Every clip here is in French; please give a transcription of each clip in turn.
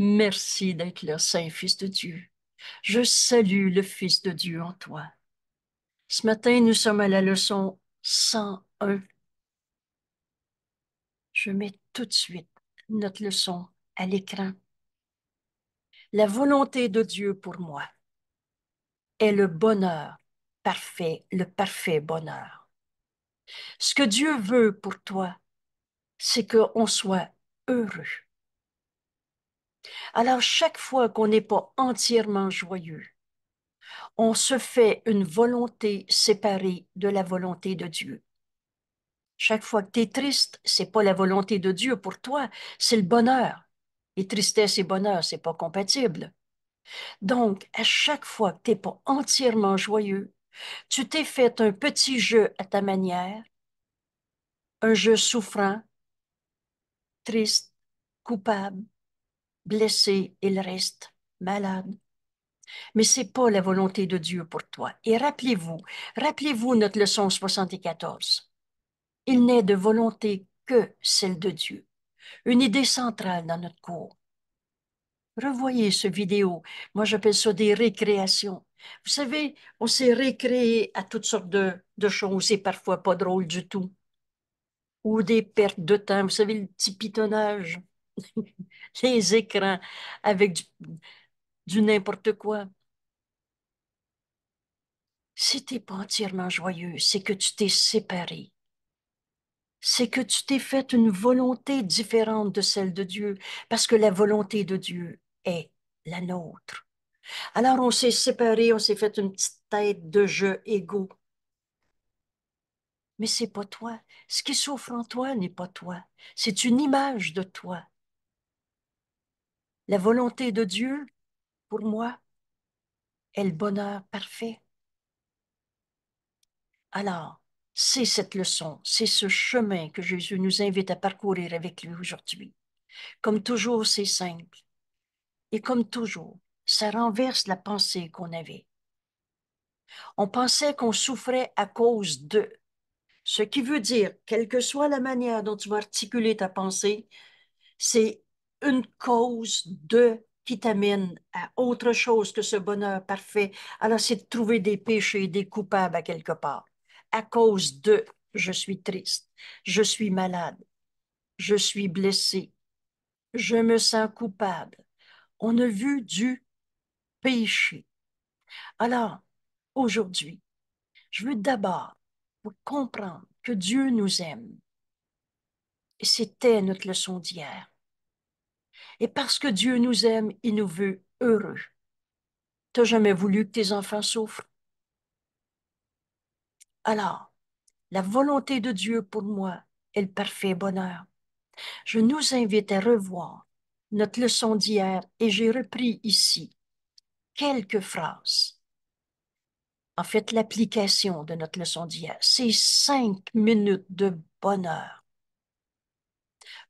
Merci d'être le Saint Fils de Dieu. Je salue le Fils de Dieu en toi. Ce matin, nous sommes à la leçon 101. Je mets tout de suite notre leçon à l'écran. La volonté de Dieu pour moi est le bonheur parfait, le parfait bonheur. Ce que Dieu veut pour toi, c'est qu'on soit heureux. Alors, chaque fois qu'on n'est pas entièrement joyeux, on se fait une volonté séparée de la volonté de Dieu. Chaque fois que tu es triste, c'est pas la volonté de Dieu pour toi, c'est le bonheur. Et tristesse et bonheur, c'est pas compatible. Donc, à chaque fois que tu n'es pas entièrement joyeux, tu t'es fait un petit jeu à ta manière, un jeu souffrant, triste, coupable, blessé, il reste malade. Mais ce n'est pas la volonté de Dieu pour toi. Et rappelez-vous, rappelez-vous notre leçon 74. Il n'est de volonté que celle de Dieu, une idée centrale dans notre cours. Revoyez ce vidéo. Moi, j'appelle ça des récréations. Vous savez, on s'est récréé à toutes sortes de, choses et parfois pas drôles du tout. Ou des pertes de temps. Vous savez, le petit pitonnage. les écrans avec du, n'importe quoi. Si tu pas entièrement joyeux, c'est que tu t'es séparé. C'est que tu t'es fait une volonté différente de celle de Dieu, parce que la volonté de Dieu est la nôtre. Alors on s'est séparé, on s'est fait une petite tête de jeu égaux. Mais c'est pas toi. Ce qui souffre en toi n'est pas toi. C'est une image de toi. La volonté de Dieu, pour moi, est le bonheur parfait. Alors, c'est cette leçon, c'est ce chemin que Jésus nous invite à parcourir avec lui aujourd'hui. Comme toujours, c'est simple. Et comme toujours, ça renverse la pensée qu'on avait. On pensait qu'on souffrait à cause de. Ce qui veut dire, quelle que soit la manière dont tu vas articuler ta pensée, c'est une cause de qui t'amène à autre chose que ce bonheur parfait, alors c'est de trouver des péchés, des coupables à quelque part. À cause de, je suis triste, je suis malade, je suis blessé, je me sens coupable. On a vu du péché. Alors, aujourd'hui, je veux d'abord vous comprendre que Dieu nous aime. c'était notre leçon d'hier. Et parce que Dieu nous aime, il nous veut heureux. Tu jamais voulu que tes enfants souffrent. Alors, la volonté de Dieu pour moi est le parfait bonheur. Je nous invite à revoir notre leçon d'hier et j'ai repris ici quelques phrases. En fait, l'application de notre leçon d'hier, c'est cinq minutes de bonheur.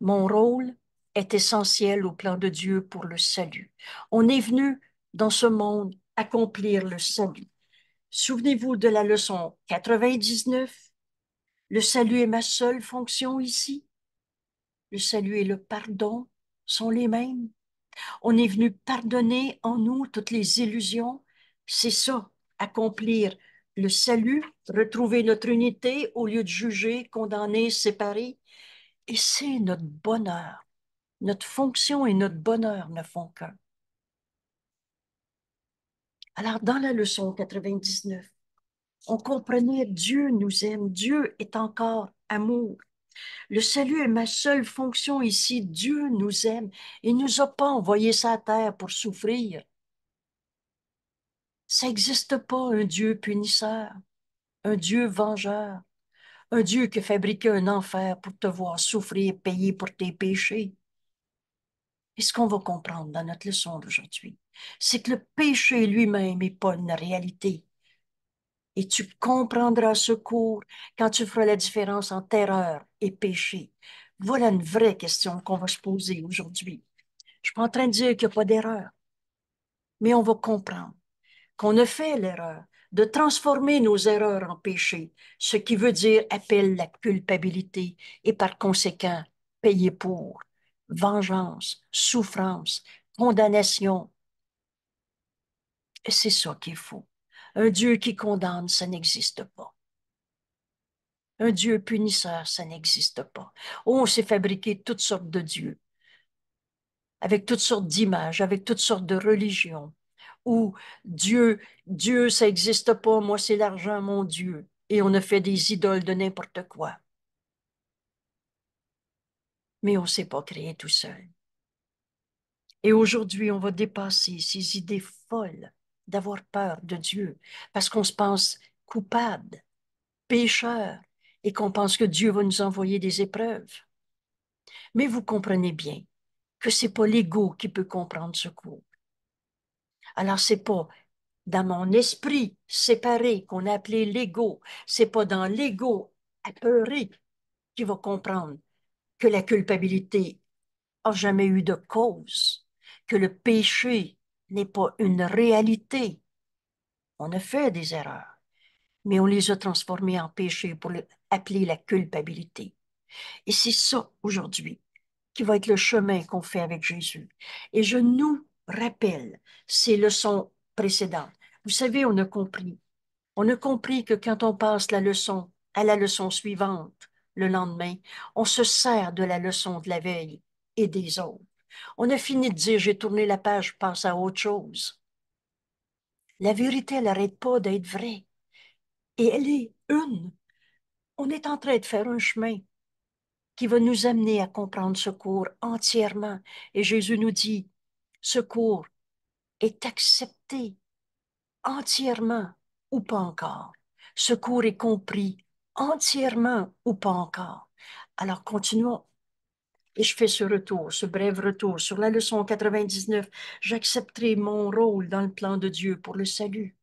Mon rôle, est essentiel au plan de Dieu pour le salut. On est venu dans ce monde accomplir le salut. Souvenez-vous de la leçon 99. Le salut est ma seule fonction ici. Le salut et le pardon sont les mêmes. On est venu pardonner en nous toutes les illusions. C'est ça, accomplir le salut, retrouver notre unité au lieu de juger, condamner, séparer. Et c'est notre bonheur. Notre fonction et notre bonheur ne font qu'un. Alors, dans la leçon 99, on comprenait Dieu nous aime, Dieu est encore amour. Le salut est ma seule fonction ici. Dieu nous aime. et nous a pas envoyé sa terre pour souffrir. Ça n'existe pas un Dieu punisseur, un Dieu vengeur, un Dieu qui a un enfer pour te voir souffrir, payer pour tes péchés. Et ce qu'on va comprendre dans notre leçon d'aujourd'hui, c'est que le péché lui-même n'est pas une réalité. Et tu comprendras ce cours quand tu feras la différence entre erreur et péché. Voilà une vraie question qu'on va se poser aujourd'hui. Je ne suis pas en train de dire qu'il n'y a pas d'erreur, mais on va comprendre qu'on a fait l'erreur de transformer nos erreurs en péché, ce qui veut dire appelle la culpabilité et par conséquent payer pour vengeance, souffrance, condamnation. Et c'est ça qu'il faut. Un Dieu qui condamne, ça n'existe pas. Un Dieu punisseur, ça n'existe pas. On s'est fabriqué toutes sortes de dieux, avec toutes sortes d'images, avec toutes sortes de religions, où Dieu, Dieu, ça n'existe pas, moi c'est l'argent, mon Dieu. Et on a fait des idoles de n'importe quoi mais on ne s'est pas créé tout seul. Et aujourd'hui, on va dépasser ces idées folles d'avoir peur de Dieu parce qu'on se pense coupable, pécheur, et qu'on pense que Dieu va nous envoyer des épreuves. Mais vous comprenez bien que ce n'est pas l'ego qui peut comprendre ce coup. Alors, c'est pas dans mon esprit séparé qu'on a appelé l'ego, c'est pas dans l'ego apeuré qui va comprendre que la culpabilité n'a jamais eu de cause, que le péché n'est pas une réalité. On a fait des erreurs, mais on les a transformées en péché pour appeler la culpabilité. Et c'est ça aujourd'hui qui va être le chemin qu'on fait avec Jésus. Et je nous rappelle ces leçons précédentes. Vous savez, on a compris. On a compris que quand on passe la leçon à la leçon suivante, le lendemain. On se sert de la leçon de la veille et des autres. On a fini de dire j'ai tourné la page, je pense à autre chose. La vérité, elle n'arrête pas d'être vraie. Et elle est une. On est en train de faire un chemin qui va nous amener à comprendre ce cours entièrement. Et Jésus nous dit, ce cours est accepté entièrement ou pas encore. Ce cours est compris entièrement ou pas encore. Alors continuons. Et je fais ce retour, ce bref retour sur la leçon 99. J'accepterai mon rôle dans le plan de Dieu pour le salut.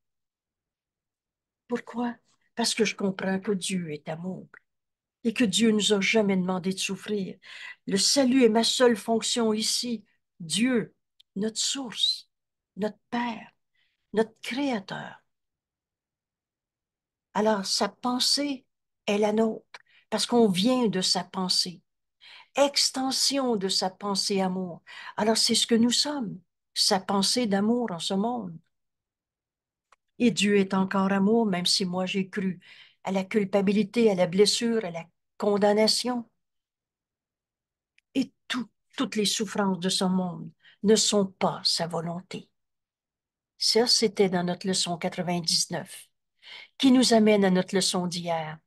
Pourquoi? Parce que je comprends que Dieu est amour et que Dieu ne nous a jamais demandé de souffrir. Le salut est ma seule fonction ici. Dieu, notre source, notre Père, notre Créateur. Alors sa pensée est la nôtre, parce qu'on vient de sa pensée. Extension de sa pensée amour. Alors c'est ce que nous sommes, sa pensée d'amour en ce monde. Et Dieu est encore amour, même si moi j'ai cru à la culpabilité, à la blessure, à la condamnation. Et toutes les souffrances de ce monde ne sont pas sa volonté. Ça, c'était dans notre leçon 99, qui nous amène à notre leçon d'hier.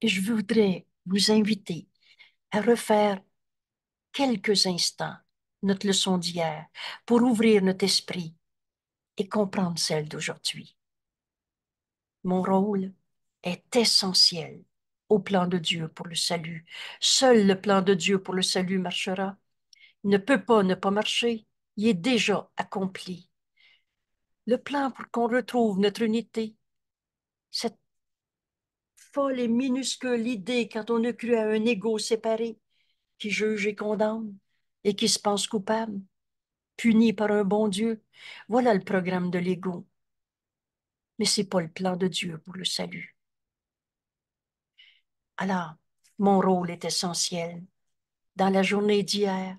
Et je voudrais vous inviter à refaire quelques instants notre leçon d'hier pour ouvrir notre esprit et comprendre celle d'aujourd'hui. Mon rôle est essentiel au plan de Dieu pour le salut. Seul le plan de Dieu pour le salut marchera. Il ne peut pas ne pas marcher. Il est déjà accompli. Le plan pour qu'on retrouve notre unité, cette folle et minuscule idée quand on a cru à un égo séparé qui juge et condamne et qui se pense coupable, puni par un bon Dieu. Voilà le programme de l'ego. Mais ce n'est pas le plan de Dieu pour le salut. Alors, mon rôle est essentiel. Dans la journée d'hier,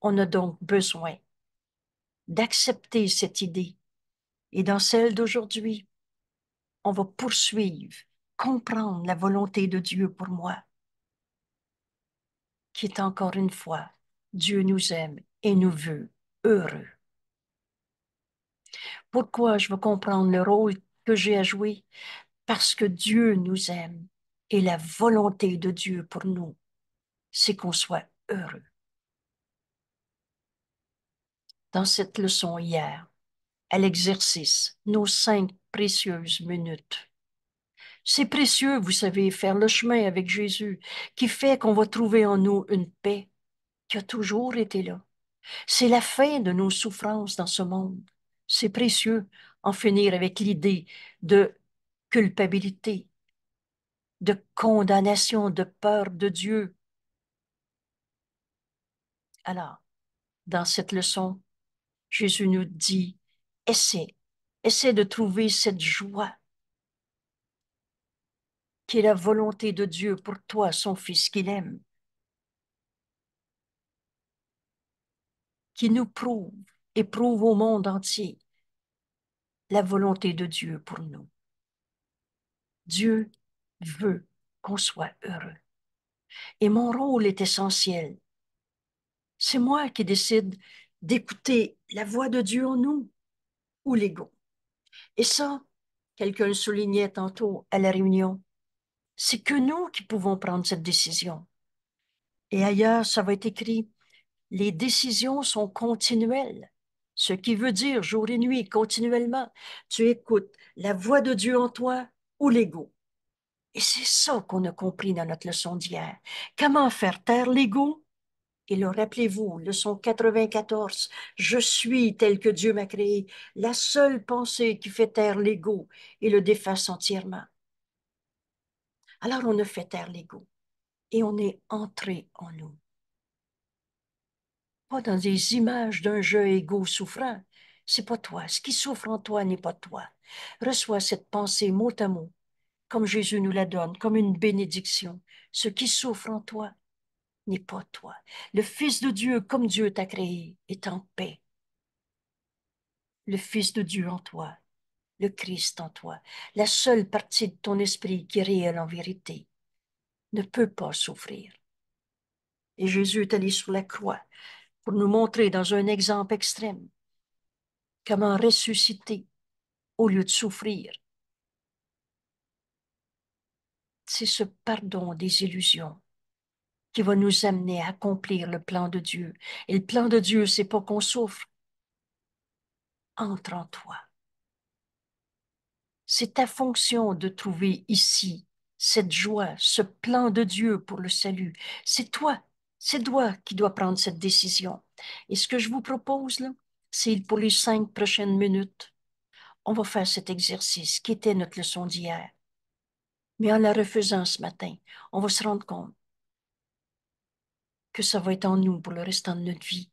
on a donc besoin d'accepter cette idée. Et dans celle d'aujourd'hui, on va poursuivre comprendre la volonté de Dieu pour moi, qui est encore une fois, Dieu nous aime et nous veut heureux. Pourquoi je veux comprendre le rôle que j'ai à jouer? Parce que Dieu nous aime et la volonté de Dieu pour nous, c'est qu'on soit heureux. Dans cette leçon hier, à l'exercice, nos cinq précieuses minutes, c'est précieux, vous savez, faire le chemin avec Jésus, qui fait qu'on va trouver en nous une paix qui a toujours été là. C'est la fin de nos souffrances dans ce monde. C'est précieux en finir avec l'idée de culpabilité, de condamnation, de peur de Dieu. Alors, dans cette leçon, Jésus nous dit, essaie, essaie de trouver cette joie qui est la volonté de Dieu pour toi, son Fils qu'il aime, qui nous prouve et prouve au monde entier la volonté de Dieu pour nous. Dieu veut qu'on soit heureux. Et mon rôle est essentiel. C'est moi qui décide d'écouter la voix de Dieu en nous ou l'ego. Et ça, quelqu'un soulignait tantôt à la réunion, c'est que nous qui pouvons prendre cette décision. Et ailleurs, ça va être écrit, les décisions sont continuelles, ce qui veut dire jour et nuit, continuellement. Tu écoutes la voix de Dieu en toi ou l'ego. Et c'est ça qu'on a compris dans notre leçon d'hier. Comment faire taire l'ego et le rappelez-vous, leçon 94, je suis tel que Dieu m'a créé, la seule pensée qui fait taire l'ego et le défasse entièrement. Alors on a fait taire l'ego et on est entré en nous. Pas dans des images d'un jeu égo souffrant. C'est pas toi. Ce qui souffre en toi n'est pas toi. Reçois cette pensée mot à mot, comme Jésus nous la donne, comme une bénédiction. Ce qui souffre en toi n'est pas toi. Le Fils de Dieu, comme Dieu t'a créé, est en paix. Le Fils de Dieu en toi Christ en toi, la seule partie de ton esprit qui est réelle en vérité, ne peut pas souffrir. Et Jésus est allé sur la croix pour nous montrer dans un exemple extrême comment ressusciter au lieu de souffrir. C'est ce pardon des illusions qui va nous amener à accomplir le plan de Dieu. Et le plan de Dieu, c'est pas qu'on souffre. Entre en toi. C'est ta fonction de trouver ici cette joie, ce plan de Dieu pour le salut. C'est toi, c'est toi qui dois prendre cette décision. Et ce que je vous propose, c'est pour les cinq prochaines minutes, on va faire cet exercice qui était notre leçon d'hier. Mais en la refaisant ce matin, on va se rendre compte que ça va être en nous pour le restant de notre vie.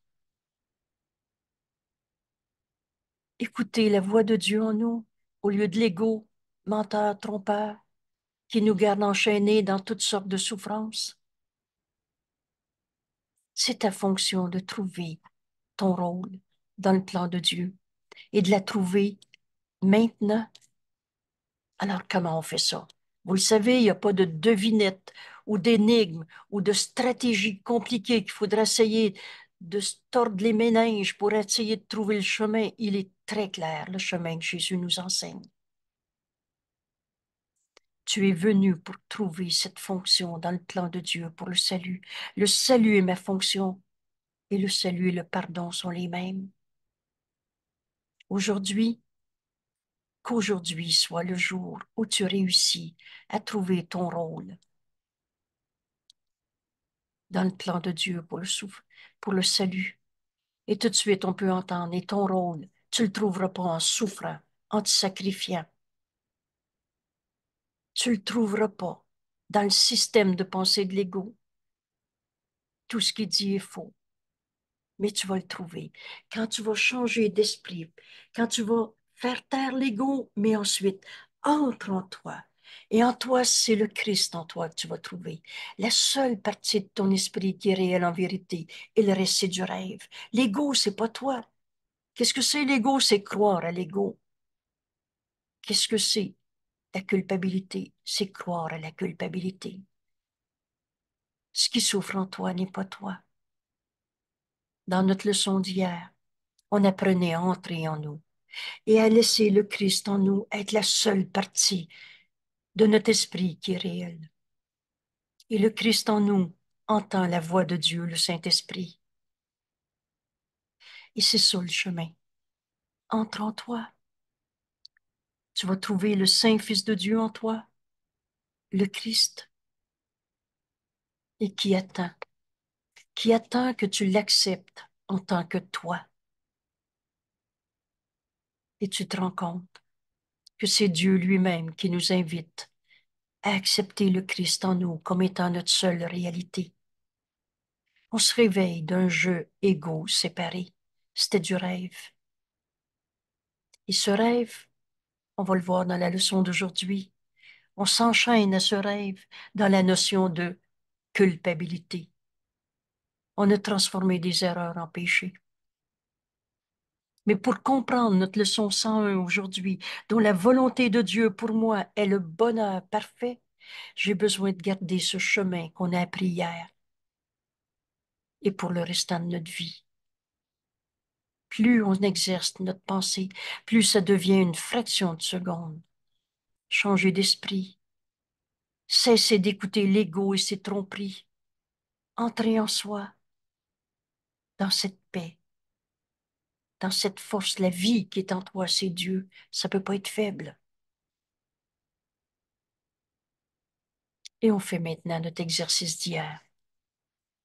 Écoutez la voix de Dieu en nous, au lieu de l'ego, menteur, trompeur, qui nous garde enchaînés dans toutes sortes de souffrances. C'est ta fonction de trouver ton rôle dans le plan de Dieu et de la trouver maintenant. Alors comment on fait ça? Vous le savez, il n'y a pas de devinette ou d'énigme ou de stratégie compliquée qu'il faudra essayer de se tordre les méninges pour essayer de trouver le chemin, il est très clair, le chemin que Jésus nous enseigne. Tu es venu pour trouver cette fonction dans le plan de Dieu pour le salut. Le salut est ma fonction et le salut et le pardon sont les mêmes. Aujourd'hui, qu'aujourd'hui soit le jour où tu réussis à trouver ton rôle dans le plan de Dieu pour le, souffle, pour le salut. Et tout de suite, on peut entendre, et ton rôle, tu le trouveras pas en souffrant, en te sacrifiant. Tu le trouveras pas dans le système de pensée de l'ego. Tout ce qui dit est faux, mais tu vas le trouver. Quand tu vas changer d'esprit, quand tu vas faire taire l'ego, mais ensuite, entre en toi et en toi, c'est le Christ en toi que tu vas trouver. La seule partie de ton esprit qui est réelle en vérité et le reste, du rêve. L'ego, c'est pas toi. Qu'est-ce que c'est l'ego? C'est croire à l'ego. Qu'est-ce que c'est? La culpabilité, c'est croire à la culpabilité. Ce qui souffre en toi n'est pas toi. Dans notre leçon d'hier, on apprenait à entrer en nous et à laisser le Christ en nous être la seule partie de notre esprit qui est réel. Et le Christ en nous entend la voix de Dieu, le Saint-Esprit. Et c'est ça le chemin. Entre en toi. Tu vas trouver le Saint-Fils de Dieu en toi, le Christ, et qui attend, qui attend que tu l'acceptes en tant que toi. Et tu te rends compte que c'est Dieu lui-même qui nous invite à accepter le Christ en nous comme étant notre seule réalité. On se réveille d'un jeu égaux séparé. C'était du rêve. Et ce rêve, on va le voir dans la leçon d'aujourd'hui, on s'enchaîne à ce rêve dans la notion de culpabilité. On a transformé des erreurs en péchés. Mais pour comprendre notre leçon 101 aujourd'hui, dont la volonté de Dieu pour moi est le bonheur parfait, j'ai besoin de garder ce chemin qu'on a appris hier et pour le restant de notre vie. Plus on exerce notre pensée, plus ça devient une fraction de seconde. Changer d'esprit, cesser d'écouter l'ego et ses tromperies, entrer en soi, dans cette paix dans cette force, la vie qui est en toi, c'est Dieu. Ça ne peut pas être faible. Et on fait maintenant notre exercice d'hier.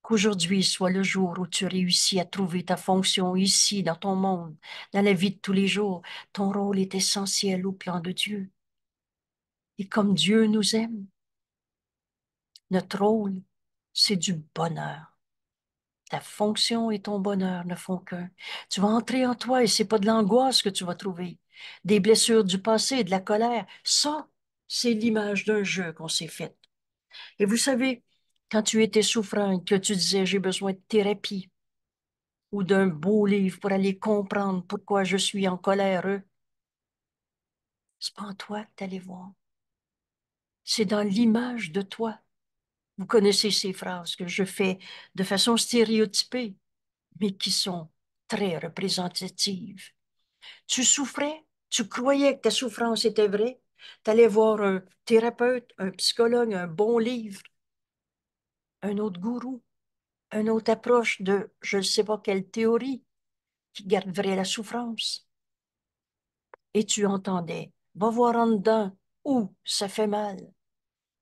Qu'aujourd'hui soit le jour où tu réussis à trouver ta fonction ici, dans ton monde, dans la vie de tous les jours. Ton rôle est essentiel au plan de Dieu. Et comme Dieu nous aime, notre rôle, c'est du bonheur. Ta fonction et ton bonheur ne font qu'un. Tu vas entrer en toi et c'est pas de l'angoisse que tu vas trouver, des blessures du passé, de la colère. Ça, c'est l'image d'un jeu qu'on s'est fait. Et vous savez, quand tu étais souffrante, que tu disais j'ai besoin de thérapie ou d'un beau livre pour aller comprendre pourquoi je suis en colère, n'est pas en toi que tu voir. C'est dans l'image de toi vous connaissez ces phrases que je fais de façon stéréotypée, mais qui sont très représentatives. Tu souffrais, tu croyais que ta souffrance était vraie, tu allais voir un thérapeute, un psychologue, un bon livre, un autre gourou, une autre approche de je ne sais pas quelle théorie qui garderait la souffrance. Et tu entendais, va voir en dedans où ça fait mal,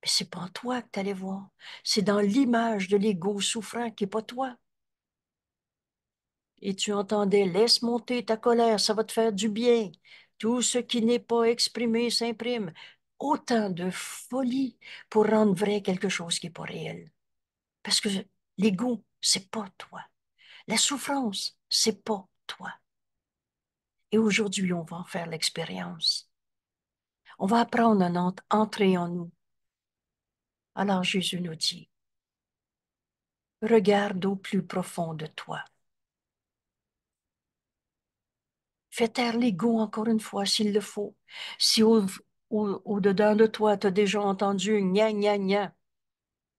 mais c'est pas toi que tu allais voir. C'est dans l'image de l'ego souffrant qui n'est pas toi. Et tu entendais, laisse monter ta colère, ça va te faire du bien. Tout ce qui n'est pas exprimé s'imprime. Autant de folie pour rendre vrai quelque chose qui n'est pas réel. Parce que l'ego, c'est pas toi. La souffrance, c'est pas toi. Et aujourd'hui, on va en faire l'expérience. On va apprendre à entrer en nous alors Jésus nous dit, regarde au plus profond de toi. Fais taire l'ego encore une fois s'il le faut. Si au-dedans de toi, tu as déjà entendu gna gna gna,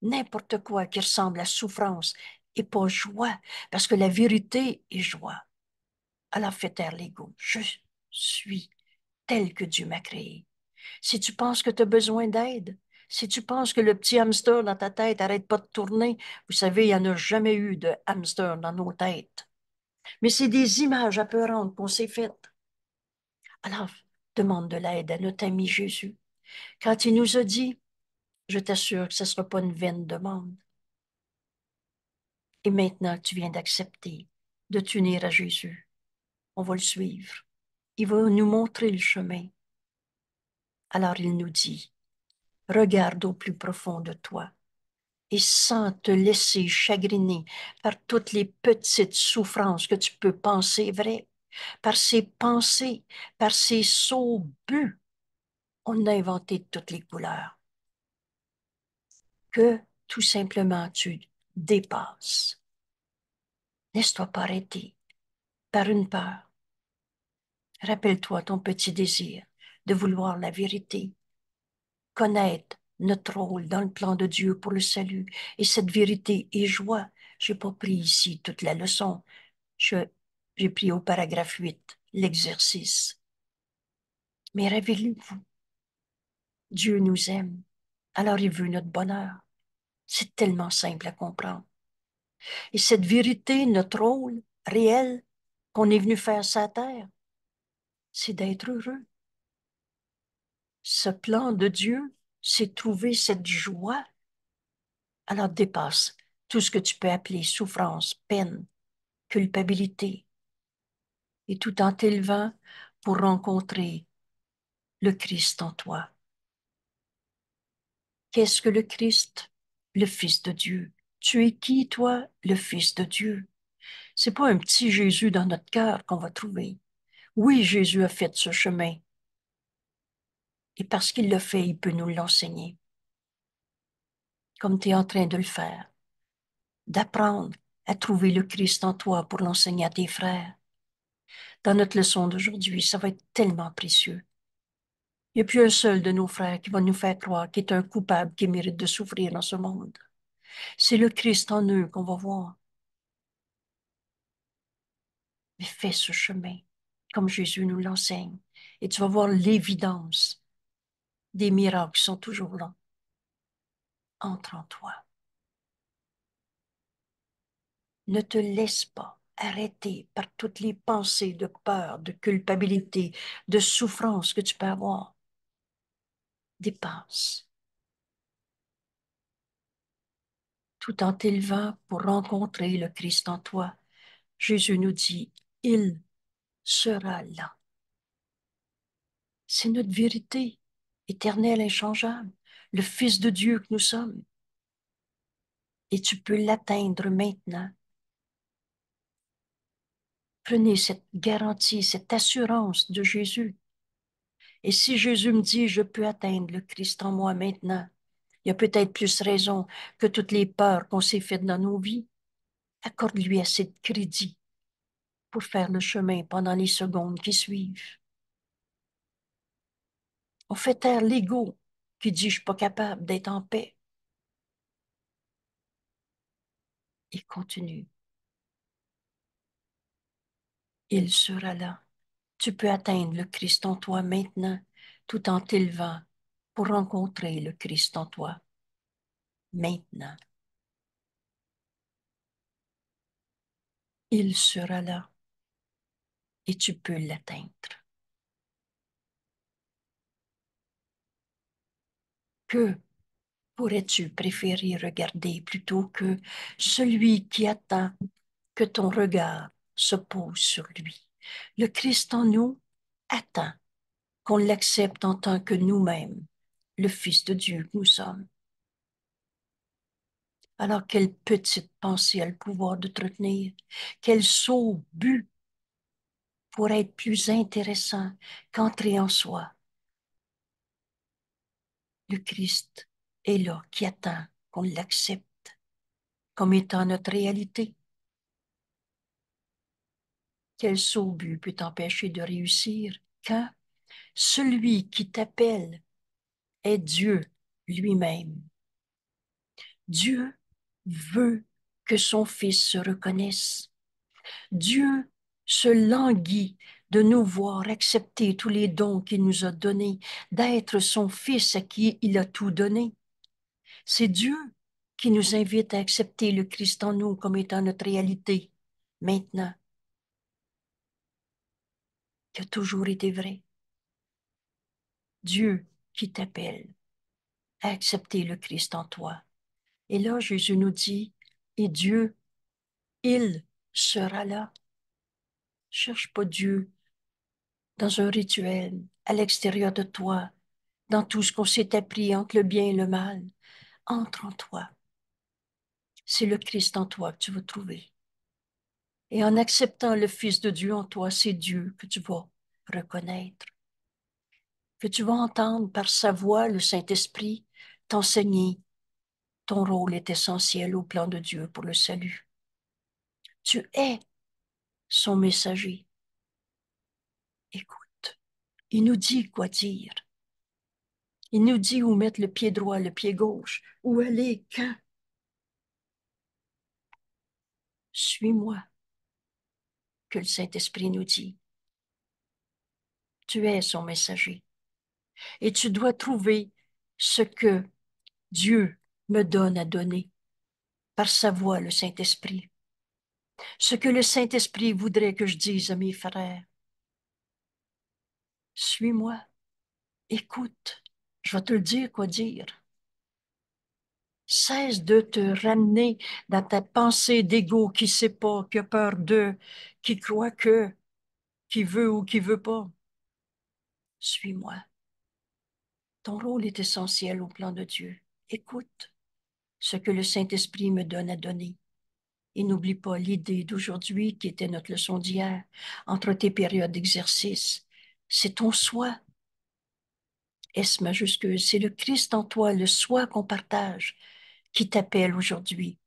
n'importe quoi qui ressemble à souffrance et pas joie, parce que la vérité est joie. Alors fais taire l'ego. Je suis tel que Dieu m'a créé. Si tu penses que tu as besoin d'aide, si tu penses que le petit hamster dans ta tête arrête pas de tourner, vous savez, il n'y en a jamais eu de hamster dans nos têtes. Mais c'est des images apeurantes qu'on s'est faites. Alors, demande de l'aide à notre ami Jésus. Quand il nous a dit, je t'assure que ce ne sera pas une vaine demande. Et maintenant tu viens d'accepter de t'unir à Jésus, on va le suivre. Il va nous montrer le chemin. Alors il nous dit, regarde au plus profond de toi et sans te laisser chagriner par toutes les petites souffrances que tu peux penser vraies, par ces pensées, par ces sauts buts. On a inventé toutes les couleurs. Que tout simplement tu dépasses. nest toi pas arrêter par une peur. Rappelle-toi ton petit désir de vouloir la vérité, connaître notre rôle dans le plan de Dieu pour le salut et cette vérité et joie. J'ai n'ai pas pris ici toute la leçon. J'ai pris au paragraphe 8 l'exercice. Mais révélez-vous. Dieu nous aime, alors il veut notre bonheur. C'est tellement simple à comprendre. Et cette vérité, notre rôle réel qu'on est venu faire sur la terre, c'est d'être heureux, ce plan de Dieu, c'est trouver cette joie. Alors dépasse tout ce que tu peux appeler souffrance, peine, culpabilité, et tout en t'élevant pour rencontrer le Christ en toi. Qu'est-ce que le Christ Le Fils de Dieu. Tu es qui, toi, le Fils de Dieu C'est pas un petit Jésus dans notre cœur qu'on va trouver. Oui, Jésus a fait ce chemin et parce qu'il le fait, il peut nous l'enseigner. Comme tu es en train de le faire. D'apprendre à trouver le Christ en toi pour l'enseigner à tes frères. Dans notre leçon d'aujourd'hui, ça va être tellement précieux. Il n'y a plus un seul de nos frères qui va nous faire croire qu'il est un coupable qui mérite de souffrir dans ce monde. C'est le Christ en eux qu'on va voir. Mais fais ce chemin, comme Jésus nous l'enseigne, et tu vas voir l'évidence des miracles sont toujours là. Entre en toi. Ne te laisse pas arrêter par toutes les pensées de peur, de culpabilité, de souffrance que tu peux avoir. Dépense. Tout en t'élevant pour rencontrer le Christ en toi, Jésus nous dit, il sera là. C'est notre vérité éternel, inchangeable, le Fils de Dieu que nous sommes. Et tu peux l'atteindre maintenant. Prenez cette garantie, cette assurance de Jésus. Et si Jésus me dit, je peux atteindre le Christ en moi maintenant, il y a peut-être plus raison que toutes les peurs qu'on s'est faites dans nos vies. Accorde-lui assez de crédit pour faire le chemin pendant les secondes qui suivent. On fait taire l'ego qui dit je suis pas capable d'être en paix. Il continue. Il sera là. Tu peux atteindre le Christ en toi maintenant tout en t'élevant pour rencontrer le Christ en toi maintenant. Il sera là et tu peux l'atteindre. que pourrais-tu préférer regarder plutôt que celui qui attend que ton regard se pose sur lui Le Christ en nous attend qu'on l'accepte en tant que nous-mêmes, le Fils de Dieu que nous sommes. Alors quelle petite pensée a le pouvoir de te retenir, quel saut but pour être plus intéressant qu'entrer en soi, le Christ est là, qui attend qu'on l'accepte comme étant notre réalité. Quel saut but peut t'empêcher de réussir quand celui qui t'appelle est Dieu lui-même. Dieu veut que son Fils se reconnaisse. Dieu se languit de nous voir accepter tous les dons qu'il nous a donnés, d'être son Fils à qui il a tout donné. C'est Dieu qui nous invite à accepter le Christ en nous comme étant notre réalité, maintenant, qui a toujours été vrai. Dieu qui t'appelle à accepter le Christ en toi. Et là, Jésus nous dit, et Dieu, il sera là. Cherche pas Dieu dans un rituel, à l'extérieur de toi, dans tout ce qu'on s'est appris entre le bien et le mal. Entre en toi. C'est le Christ en toi que tu vas trouver. Et en acceptant le Fils de Dieu en toi, c'est Dieu que tu vas reconnaître, que tu vas entendre par sa voix le Saint-Esprit t'enseigner. Ton rôle est essentiel au plan de Dieu pour le salut. Tu es son messager écoute. Il nous dit quoi dire. Il nous dit où mettre le pied droit, le pied gauche, où aller, quand. Suis-moi, que le Saint-Esprit nous dit. Tu es son messager. Et tu dois trouver ce que Dieu me donne à donner par sa voix, le Saint-Esprit. Ce que le Saint-Esprit voudrait que je dise à mes frères, suis-moi, écoute, je vais te le dire quoi dire. Cesse de te ramener dans ta pensée d'ego qui sait pas, qui a peur d'eux, qui croit que, qui veut ou qui veut pas. Suis-moi. Ton rôle est essentiel au plan de Dieu. Écoute ce que le Saint-Esprit me donne à donner. Et n'oublie pas l'idée d'aujourd'hui qui était notre leçon d'hier. Entre tes périodes d'exercice, c'est ton soi. S majuscule, c'est le Christ en toi, le soi qu'on partage, qui t'appelle aujourd'hui.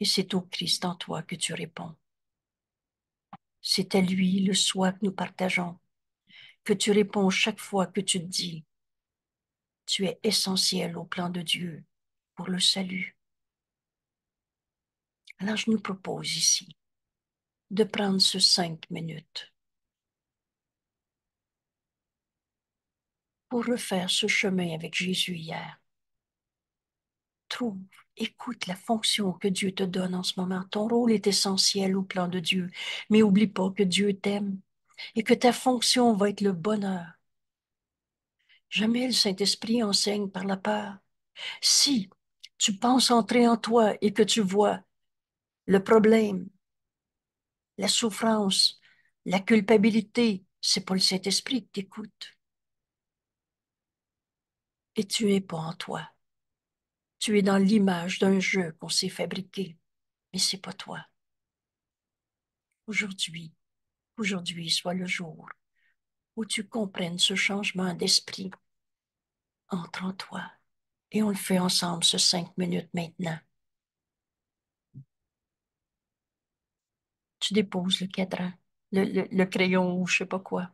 Et c'est au Christ en toi que tu réponds. C'est à lui, le soi que nous partageons, que tu réponds chaque fois que tu te dis. Tu es essentiel au plan de Dieu pour le salut. Alors je nous propose ici de prendre ce cinq minutes pour refaire ce chemin avec Jésus hier. Trouve, écoute la fonction que Dieu te donne en ce moment. Ton rôle est essentiel au plan de Dieu, mais n'oublie pas que Dieu t'aime et que ta fonction va être le bonheur. Jamais le Saint-Esprit enseigne par la peur. Si tu penses entrer en toi et que tu vois le problème, la souffrance, la culpabilité, c'est pas le Saint-Esprit qui t'écoute et tu es pas en toi. Tu es dans l'image d'un jeu qu'on s'est fabriqué, mais c'est pas toi. Aujourd'hui, aujourd'hui soit le jour où tu comprennes ce changement d'esprit. Entre en toi et on le fait ensemble ce cinq minutes maintenant. Tu déposes le cadran, le, crayon ou je sais pas quoi.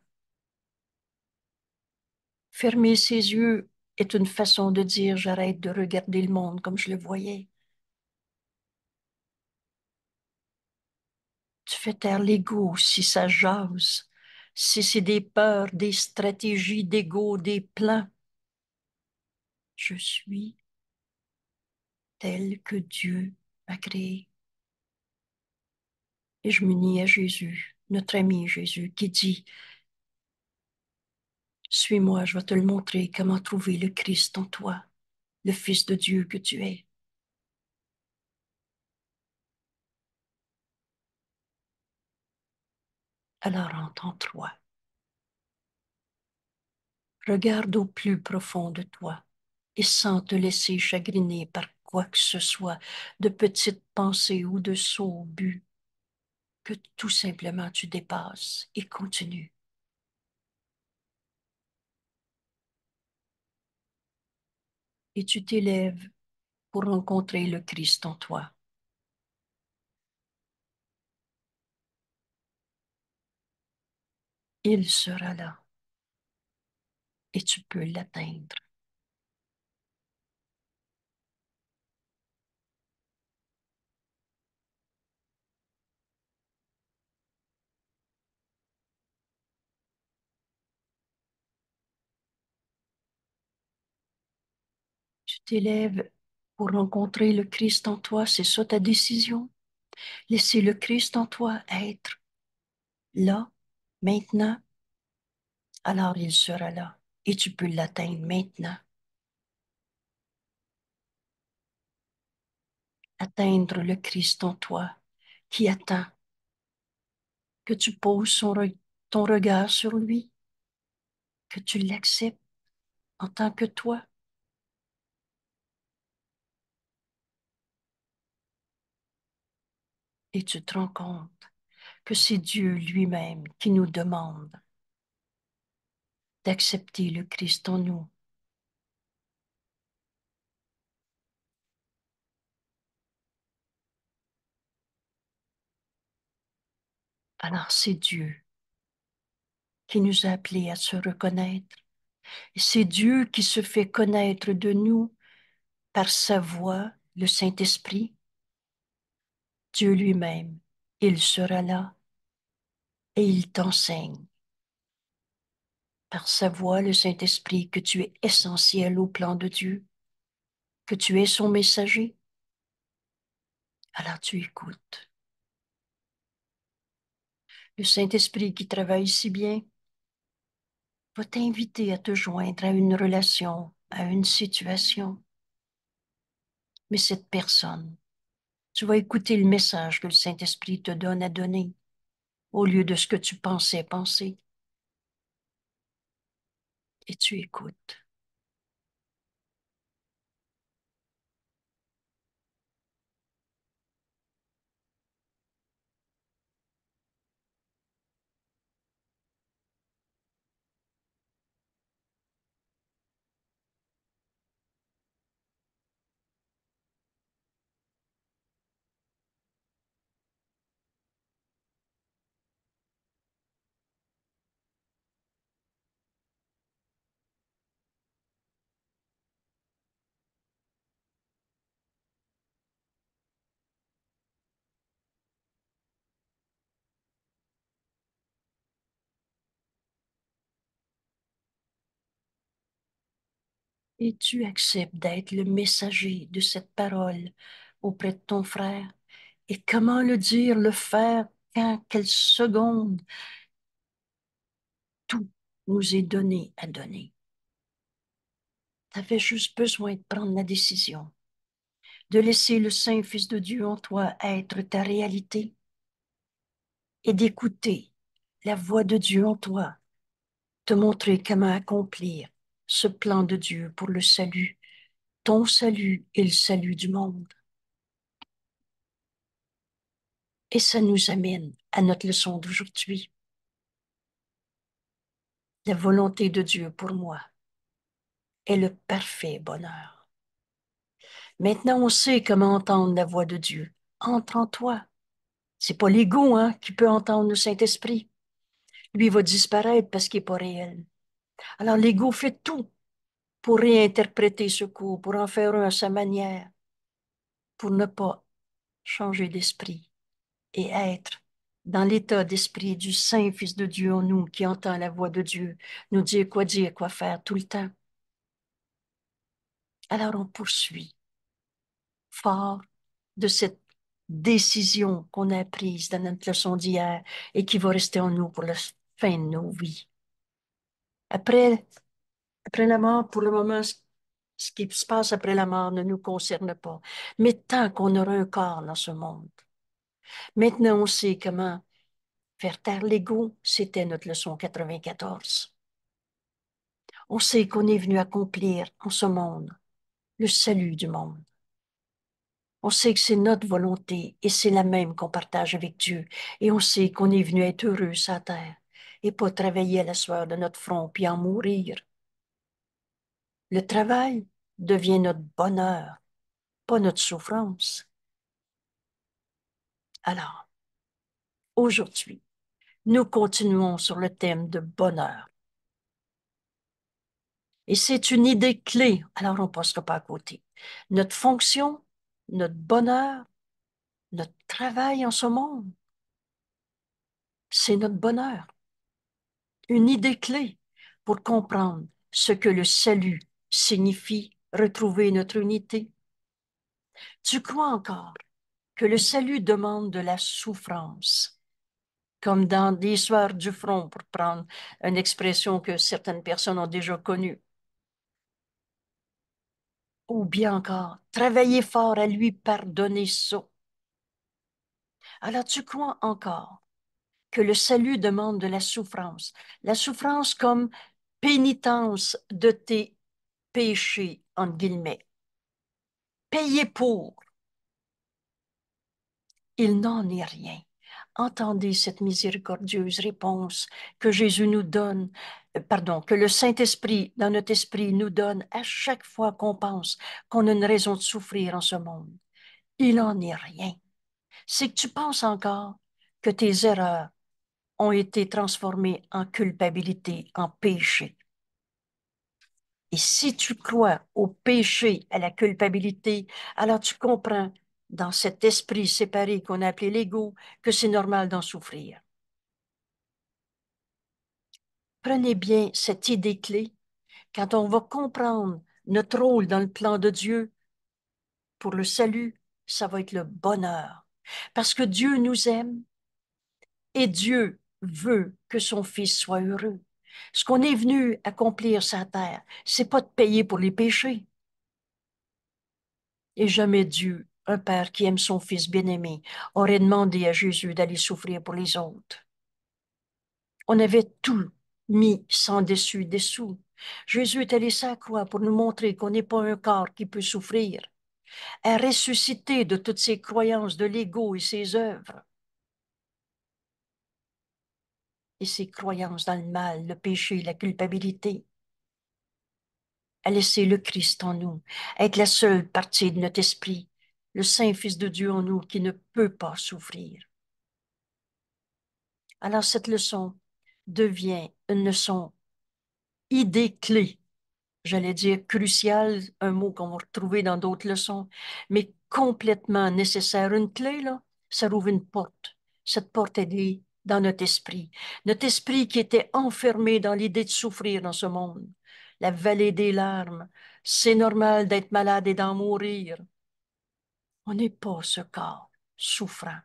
Fermez ses yeux est une façon de dire j'arrête de regarder le monde comme je le voyais. Tu fais taire l'ego si ça jase, si c'est des peurs, des stratégies d'ego, des plans. Je suis tel que Dieu m'a créé. Et je me m'unis à Jésus, notre ami Jésus, qui dit suis-moi, je vais te le montrer comment trouver le Christ en toi, le Fils de Dieu que tu es. Alors rentre en toi. Regarde au plus profond de toi et sans te laisser chagriner par quoi que ce soit de petites pensées ou de sauts buts que tout simplement tu dépasses et continues. et tu t'élèves pour rencontrer le Christ en toi. Il sera là et tu peux l'atteindre. t'élèves pour rencontrer le Christ en toi, c'est ça ta décision. Laissez le Christ en toi être là, maintenant. Alors il sera là et tu peux l'atteindre maintenant. Atteindre le Christ en toi qui attend que tu poses ton regard sur lui, que tu l'acceptes en tant que toi. et tu te rends compte que c'est Dieu lui-même qui nous demande d'accepter le Christ en nous. Alors c'est Dieu qui nous a appelés à se reconnaître. C'est Dieu qui se fait connaître de nous par sa voix, le Saint-Esprit. Dieu lui-même, il sera là et il t'enseigne. Par sa voix, le Saint-Esprit, que tu es essentiel au plan de Dieu, que tu es son messager. Alors tu écoutes. Le Saint-Esprit qui travaille si bien va t'inviter à te joindre à une relation, à une situation. Mais cette personne tu vas écouter le message que le Saint-Esprit te donne à donner au lieu de ce que tu pensais penser. Et tu écoutes. et tu acceptes d'être le messager de cette parole auprès de ton frère. Et comment le dire, le faire, quand, quelle seconde. Tout nous est donné à donner. Tu avais juste besoin de prendre la décision, de laisser le Saint-Fils de Dieu en toi être ta réalité et d'écouter la voix de Dieu en toi, te montrer comment accomplir ce plan de Dieu pour le salut, ton salut et le salut du monde. Et ça nous amène à notre leçon d'aujourd'hui. La volonté de Dieu pour moi est le parfait bonheur. Maintenant, on sait comment entendre la voix de Dieu. Entre en toi. C'est pas l'ego hein, qui peut entendre le Saint-Esprit. Lui va disparaître parce qu'il n'est pas réel. Alors l'ego fait tout pour réinterpréter ce cours, pour en faire un à sa manière, pour ne pas changer d'esprit et être dans l'état d'esprit du Saint Fils de Dieu en nous qui entend la voix de Dieu nous dire quoi dire, quoi faire tout le temps. Alors on poursuit fort de cette décision qu'on a prise dans notre leçon d'hier et qui va rester en nous pour la fin de nos vies après, après la mort, pour le moment, ce qui se passe après la mort ne nous concerne pas. Mais tant qu'on aura un corps dans ce monde. Maintenant, on sait comment faire taire l'ego. C'était notre leçon 94. On sait qu'on est venu accomplir en ce monde le salut du monde. On sait que c'est notre volonté et c'est la même qu'on partage avec Dieu. Et on sait qu'on est venu être heureux sur terre et pas travailler à la sueur de notre front puis en mourir. Le travail devient notre bonheur, pas notre souffrance. Alors, aujourd'hui, nous continuons sur le thème de bonheur. Et c'est une idée clé, alors on ne passera pas à côté. Notre fonction, notre bonheur, notre travail en ce monde, c'est notre bonheur une idée clé pour comprendre ce que le salut signifie retrouver notre unité. Tu crois encore que le salut demande de la souffrance, comme dans soirs du front, pour prendre une expression que certaines personnes ont déjà connue. Ou bien encore, travailler fort à lui pardonner ça. Alors tu crois encore que le salut demande de la souffrance. La souffrance comme pénitence de tes péchés, en guillemets. Payer pour. Il n'en est rien. Entendez cette miséricordieuse réponse que Jésus nous donne, euh, pardon, que le Saint-Esprit dans notre esprit nous donne à chaque fois qu'on pense qu'on a une raison de souffrir en ce monde. Il n'en est rien. C'est que tu penses encore que tes erreurs, ont été transformés en culpabilité, en péché. Et si tu crois au péché, à la culpabilité, alors tu comprends dans cet esprit séparé qu'on a appelé l'ego que c'est normal d'en souffrir. Prenez bien cette idée clé quand on va comprendre notre rôle dans le plan de Dieu pour le salut, ça va être le bonheur. Parce que Dieu nous aime et Dieu veut que son fils soit heureux. Ce qu'on est venu accomplir sa terre, c'est pas de payer pour les péchés. Et jamais Dieu, un père qui aime son fils bien-aimé, aurait demandé à Jésus d'aller souffrir pour les autres. On avait tout mis sans dessus dessous. Jésus est allé s'accroître pour nous montrer qu'on n'est pas un corps qui peut souffrir, à ressusciter de toutes ses croyances, de l'ego et ses œuvres. et ses croyances dans le mal, le péché, la culpabilité, à laisser le Christ en nous, être la seule partie de notre esprit, le Saint Fils de Dieu en nous qui ne peut pas souffrir. Alors cette leçon devient une leçon idée clé, j'allais dire cruciale, un mot qu'on va retrouver dans d'autres leçons, mais complètement nécessaire. Une clé, là, ça rouvre une porte. Cette porte, est est dans notre esprit, notre esprit qui était enfermé dans l'idée de souffrir dans ce monde, la vallée des larmes, c'est normal d'être malade et d'en mourir. On n'est pas ce corps souffrant.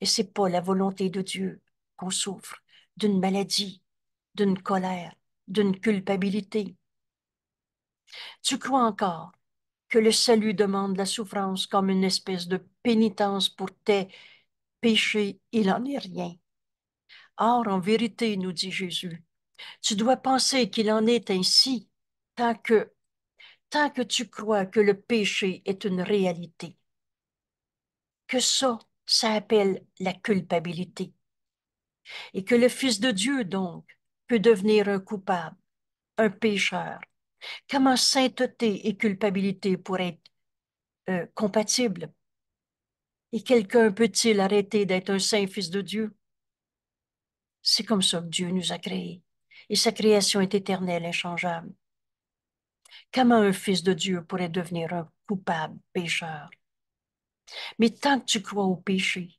Et c'est pas la volonté de Dieu qu'on souffre d'une maladie, d'une colère, d'une culpabilité. Tu crois encore que le salut demande la souffrance comme une espèce de pénitence pour tes péché, il n'en est rien. Or, en vérité, nous dit Jésus, tu dois penser qu'il en est ainsi tant que, tant que tu crois que le péché est une réalité. Que ça, ça appelle la culpabilité. Et que le Fils de Dieu, donc, peut devenir un coupable, un pécheur. Comment sainteté et culpabilité pourraient être euh, compatibles? Et quelqu'un peut-il arrêter d'être un saint fils de Dieu? C'est comme ça que Dieu nous a créés. Et sa création est éternelle, inchangeable. Comment un fils de Dieu pourrait devenir un coupable pécheur? Mais tant que tu crois au péché,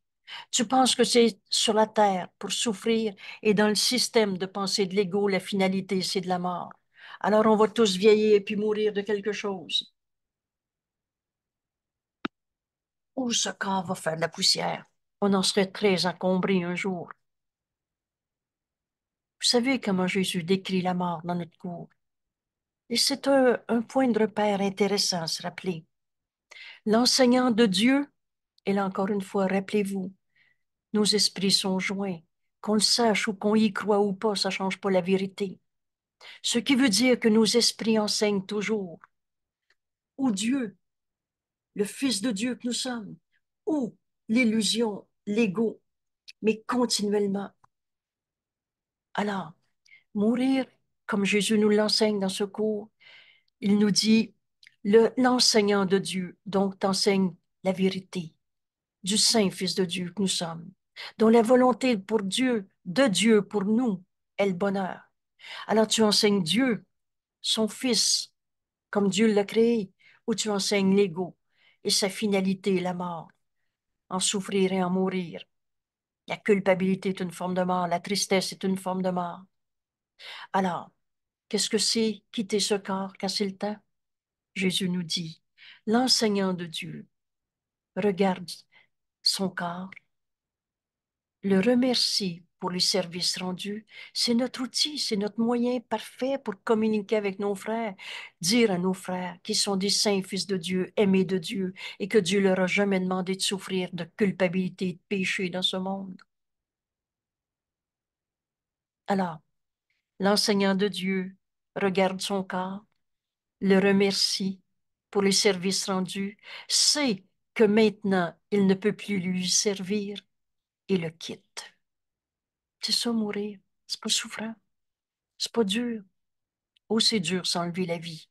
tu penses que c'est sur la terre pour souffrir et dans le système de pensée de l'ego, la finalité, c'est de la mort. Alors on va tous vieillir et puis mourir de quelque chose. Où ce corps va faire de la poussière? On en serait très encombré un jour. Vous savez comment Jésus décrit la mort dans notre cours. Et c'est un, point de repère intéressant à se rappeler. L'enseignant de Dieu, et là encore une fois, rappelez-vous, nos esprits sont joints. Qu'on le sache ou qu'on y croit ou pas, ça ne change pas la vérité. Ce qui veut dire que nos esprits enseignent toujours. Ou Dieu le Fils de Dieu que nous sommes, ou l'illusion, l'ego, mais continuellement. Alors, mourir, comme Jésus nous l'enseigne dans ce cours, il nous dit, l'enseignant de Dieu, donc t'enseigne la vérité du Saint Fils de Dieu que nous sommes, dont la volonté pour Dieu, de Dieu pour nous, est le bonheur. Alors tu enseignes Dieu, son Fils, comme Dieu l'a créé, ou tu enseignes l'ego, et sa finalité est la mort. En souffrir et en mourir. La culpabilité est une forme de mort, la tristesse est une forme de mort. Alors, qu'est-ce que c'est quitter ce corps quand c'est le temps? Jésus nous dit, l'enseignant de Dieu regarde son corps, le remercie pour les services rendus. C'est notre outil, c'est notre moyen parfait pour communiquer avec nos frères, dire à nos frères qui sont des saints fils de Dieu, aimés de Dieu, et que Dieu leur a jamais demandé de souffrir de culpabilité et de péché dans ce monde. Alors, l'enseignant de Dieu regarde son corps, le remercie pour les services rendus, sait que maintenant il ne peut plus lui servir et le quitte. C'est ça, mourir. C'est pas souffrant. C'est pas dur. Oh, c'est dur s'enlever la vie.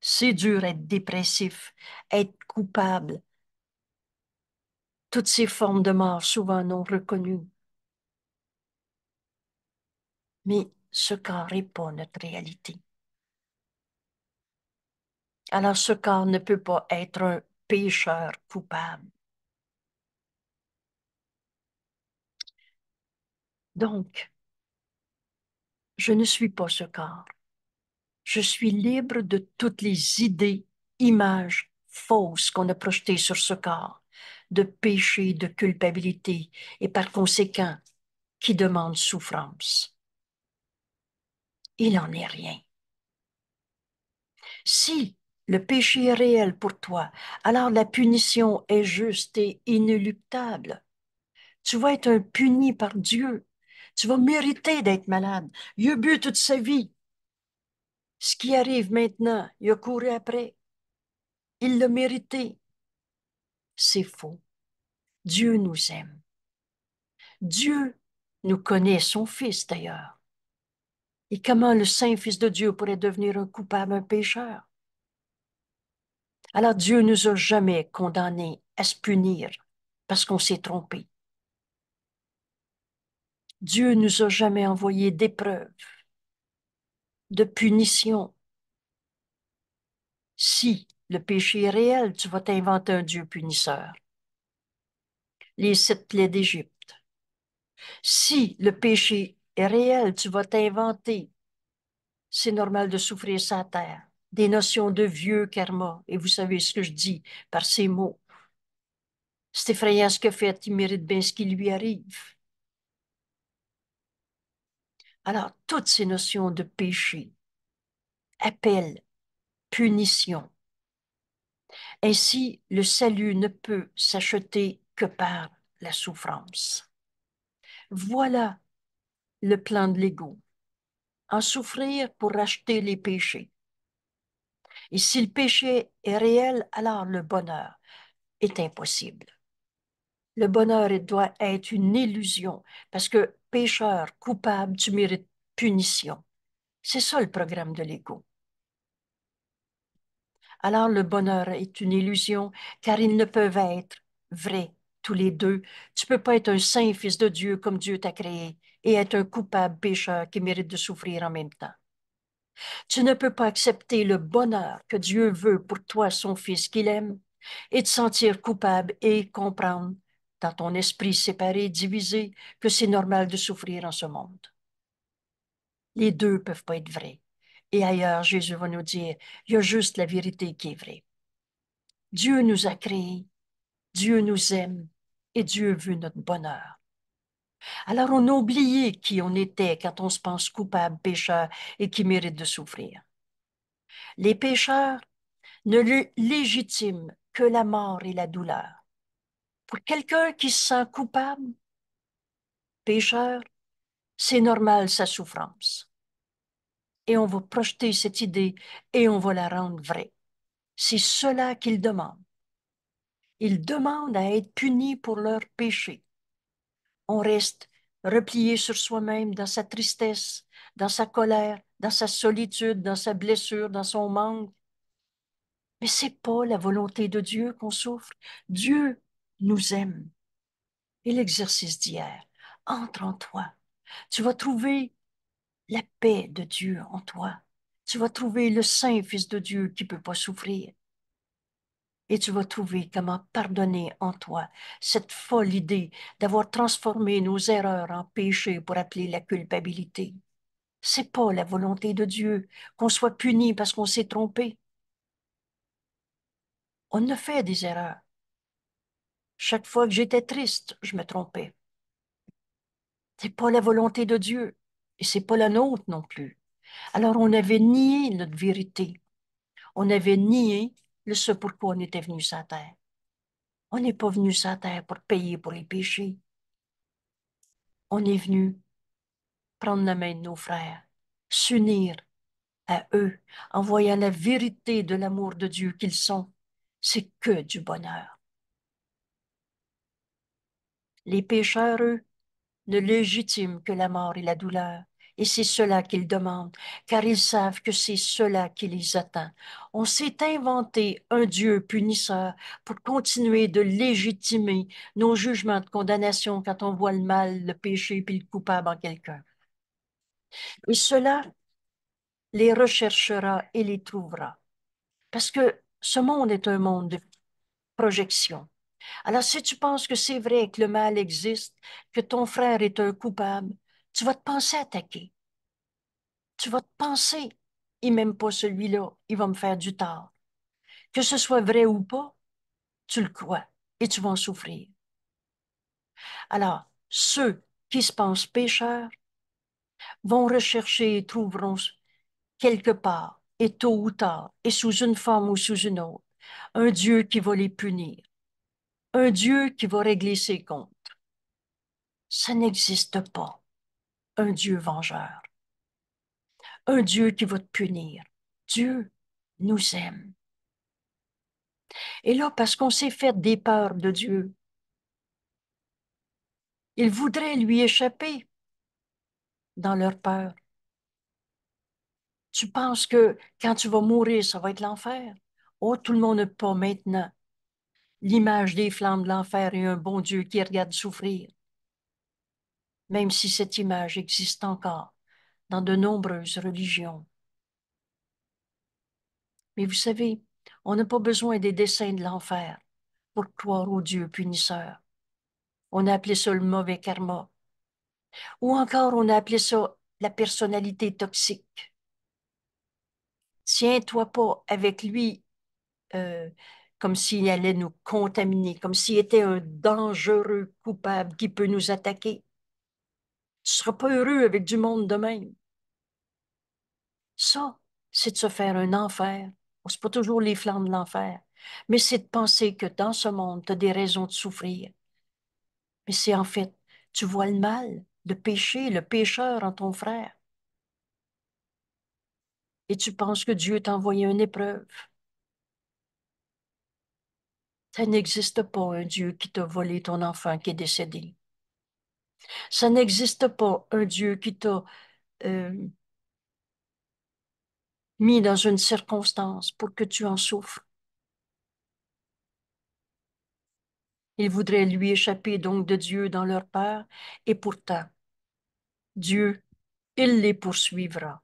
C'est dur être dépressif, être coupable. Toutes ces formes de mort souvent non reconnues. Mais ce corps n'est pas notre réalité. Alors ce corps ne peut pas être un pécheur coupable. Donc, je ne suis pas ce corps. Je suis libre de toutes les idées, images fausses qu'on a projetées sur ce corps, de péché, de culpabilité, et par conséquent, qui demandent souffrance. Il n'en est rien. Si le péché est réel pour toi, alors la punition est juste et inéluctable. Tu vas être un puni par Dieu tu vas mériter d'être malade. Il a bu toute sa vie. Ce qui arrive maintenant, il a couru après. Il l'a mérité. C'est faux. Dieu nous aime. Dieu nous connaît, son Fils d'ailleurs. Et comment le Saint Fils de Dieu pourrait devenir un coupable, un pécheur? Alors Dieu ne nous a jamais condamnés à se punir parce qu'on s'est trompé. Dieu nous a jamais envoyé d'épreuves, de punition. Si le péché est réel, tu vas t'inventer un Dieu punisseur. Les sept plaies d'Égypte. Si le péché est réel, tu vas t'inventer. C'est normal de souffrir sa terre. Des notions de vieux karma. Et vous savez ce que je dis par ces mots. C'est effrayant ce que fait, il mérite bien ce qui lui arrive. Alors, toutes ces notions de péché, appellent punition. Ainsi, le salut ne peut s'acheter que par la souffrance. Voilà le plan de l'ego. En souffrir pour racheter les péchés. Et si le péché est réel, alors le bonheur est impossible. Le bonheur doit être une illusion parce que pécheur, coupable, tu mérites punition. C'est ça le programme de l'ego. Alors le bonheur est une illusion, car ils ne peuvent être vrais tous les deux. Tu ne peux pas être un saint fils de Dieu comme Dieu t'a créé et être un coupable pécheur qui mérite de souffrir en même temps. Tu ne peux pas accepter le bonheur que Dieu veut pour toi, son fils qu'il aime, et te sentir coupable et comprendre dans ton esprit séparé, divisé, que c'est normal de souffrir en ce monde. Les deux ne peuvent pas être vrais. Et ailleurs, Jésus va nous dire, il y a juste la vérité qui est vraie. Dieu nous a créés, Dieu nous aime et Dieu veut notre bonheur. Alors on a oublié qui on était quand on se pense coupable, pécheur et qui mérite de souffrir. Les pécheurs ne légitiment que la mort et la douleur quelqu'un qui se sent coupable, pécheur, c'est normal sa souffrance. Et on va projeter cette idée et on va la rendre vraie. C'est cela qu'ils demandent. Ils demandent à être punis pour leur péché. On reste replié sur soi-même dans sa tristesse, dans sa colère, dans sa solitude, dans sa blessure, dans son manque. Mais c'est pas la volonté de Dieu qu'on souffre. Dieu nous aime. Et l'exercice d'hier, entre en toi. Tu vas trouver la paix de Dieu en toi. Tu vas trouver le Saint Fils de Dieu qui ne peut pas souffrir. Et tu vas trouver comment pardonner en toi cette folle idée d'avoir transformé nos erreurs en péché pour appeler la culpabilité. C'est pas la volonté de Dieu qu'on soit puni parce qu'on s'est trompé. On ne fait des erreurs. Chaque fois que j'étais triste, je me trompais. C'est pas la volonté de Dieu et c'est pas la nôtre non plus. Alors on avait nié notre vérité. On avait nié le ce pourquoi on était venu sur terre. On n'est pas venu sur terre pour payer pour les péchés. On est venu prendre la main de nos frères, s'unir à eux en voyant la vérité de l'amour de Dieu qu'ils sont. C'est que du bonheur. Les pécheurs, eux, ne légitiment que la mort et la douleur. Et c'est cela qu'ils demandent, car ils savent que c'est cela qui les attend. On s'est inventé un Dieu punisseur pour continuer de légitimer nos jugements de condamnation quand on voit le mal, le péché puis le coupable en quelqu'un. Et cela les recherchera et les trouvera. Parce que ce monde est un monde de projection. Alors si tu penses que c'est vrai que le mal existe, que ton frère est un coupable, tu vas te penser attaqué. Tu vas te penser, il m'aime pas celui-là, il va me faire du tort. Que ce soit vrai ou pas, tu le crois et tu vas en souffrir. Alors, ceux qui se pensent pécheurs vont rechercher et trouveront quelque part, et tôt ou tard, et sous une forme ou sous une autre, un Dieu qui va les punir un Dieu qui va régler ses comptes. ça n'existe pas un Dieu vengeur, un Dieu qui va te punir. Dieu nous aime. Et là, parce qu'on s'est fait des peurs de Dieu, ils voudraient lui échapper dans leur peur. Tu penses que quand tu vas mourir, ça va être l'enfer? Oh, tout le monde ne pas maintenant l'image des flammes de l'enfer et un bon Dieu qui regarde souffrir. Même si cette image existe encore dans de nombreuses religions. Mais vous savez, on n'a pas besoin des dessins de l'enfer pour croire au Dieu punisseur. On a appelé ça le mauvais karma. Ou encore, on a appelé ça la personnalité toxique. Tiens-toi pas avec lui. Euh, comme s'il allait nous contaminer, comme s'il était un dangereux coupable qui peut nous attaquer. Tu ne seras pas heureux avec du monde de même. Ça, c'est de se faire un enfer. On ne pas toujours les flammes de l'enfer, mais c'est de penser que dans ce monde, tu as des raisons de souffrir. Mais c'est en fait, tu vois le mal, le péché, le pécheur en ton frère. Et tu penses que Dieu t'a envoyé une épreuve ça n'existe pas un Dieu qui t'a volé ton enfant qui est décédé. Ça n'existe pas un Dieu qui t'a euh, mis dans une circonstance pour que tu en souffres. Ils voudraient lui échapper donc de Dieu dans leur peur, et pourtant, Dieu, il les poursuivra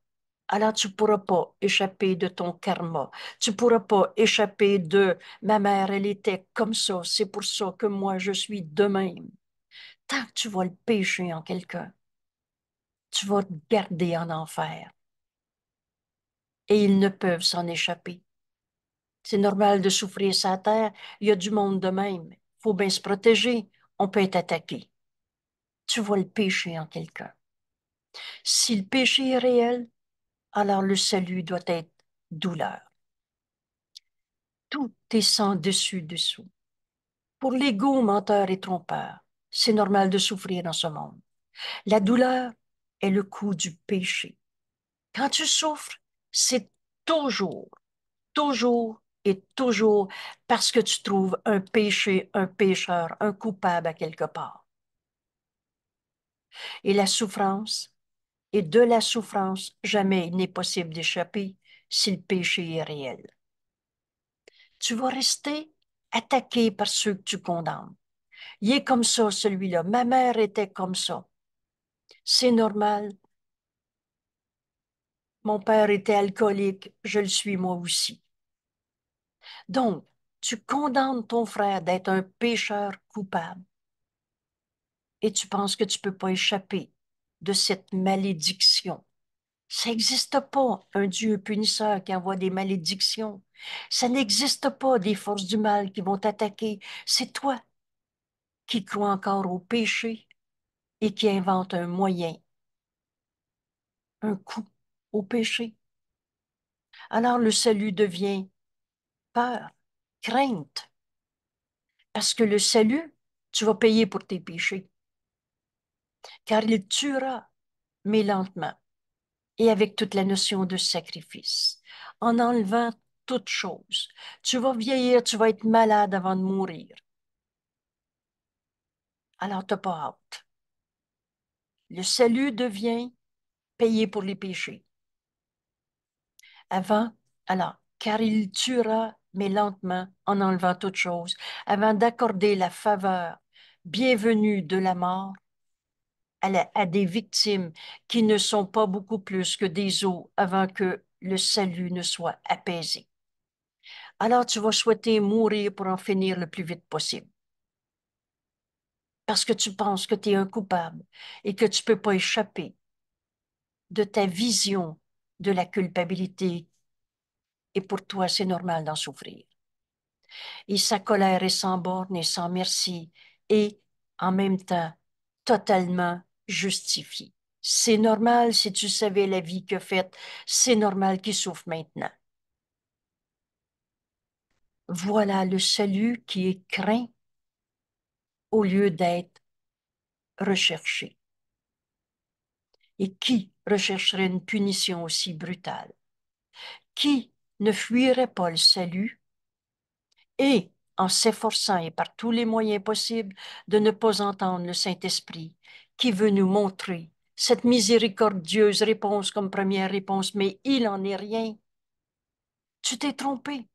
alors tu ne pourras pas échapper de ton karma. Tu ne pourras pas échapper de ma mère, elle était comme ça, c'est pour ça que moi je suis de même. Tant que tu vas le pécher en quelqu'un, tu vas te garder en enfer. Et ils ne peuvent s'en échapper. C'est normal de souffrir sa terre, il y a du monde de même. Il faut bien se protéger, on peut être attaqué. Tu vas le pécher en quelqu'un. Si le péché est réel, alors le salut doit être douleur. Tout est sans dessus-dessous. Pour l'ego menteur et trompeur, c'est normal de souffrir dans ce monde. La douleur est le coup du péché. Quand tu souffres, c'est toujours, toujours et toujours parce que tu trouves un péché, un pécheur, un coupable à quelque part. Et la souffrance, et de la souffrance, jamais il n'est possible d'échapper si le péché est réel. Tu vas rester attaqué par ceux que tu condamnes. Il est comme ça, celui-là. Ma mère était comme ça. C'est normal. Mon père était alcoolique, je le suis moi aussi. Donc, tu condamnes ton frère d'être un pécheur coupable et tu penses que tu ne peux pas échapper de cette malédiction. Ça n'existe pas un Dieu punisseur qui envoie des malédictions. Ça n'existe pas des forces du mal qui vont t'attaquer. C'est toi qui crois encore au péché et qui invente un moyen, un coup au péché. Alors le salut devient peur, crainte, parce que le salut, tu vas payer pour tes péchés car il tuera, mais lentement, et avec toute la notion de sacrifice, en enlevant toute chose. Tu vas vieillir, tu vas être malade avant de mourir. Alors, tu n'as pas hâte. Le salut devient payé pour les péchés. Avant, alors, car il tuera, mais lentement, en enlevant toute chose, avant d'accorder la faveur bienvenue de la mort à, des victimes qui ne sont pas beaucoup plus que des eaux avant que le salut ne soit apaisé. Alors tu vas souhaiter mourir pour en finir le plus vite possible. Parce que tu penses que tu es un coupable et que tu ne peux pas échapper de ta vision de la culpabilité. Et pour toi, c'est normal d'en souffrir. Et sa colère est sans borne et sans merci et en même temps totalement justifie. C'est normal si tu savais la vie que faite, c'est normal qu'il souffre maintenant. Voilà le salut qui est craint au lieu d'être recherché. Et qui rechercherait une punition aussi brutale? Qui ne fuirait pas le salut et en s'efforçant et par tous les moyens possibles de ne pas entendre le Saint-Esprit qui veut nous montrer cette miséricordieuse réponse comme première réponse, mais il en est rien. Tu t'es trompé.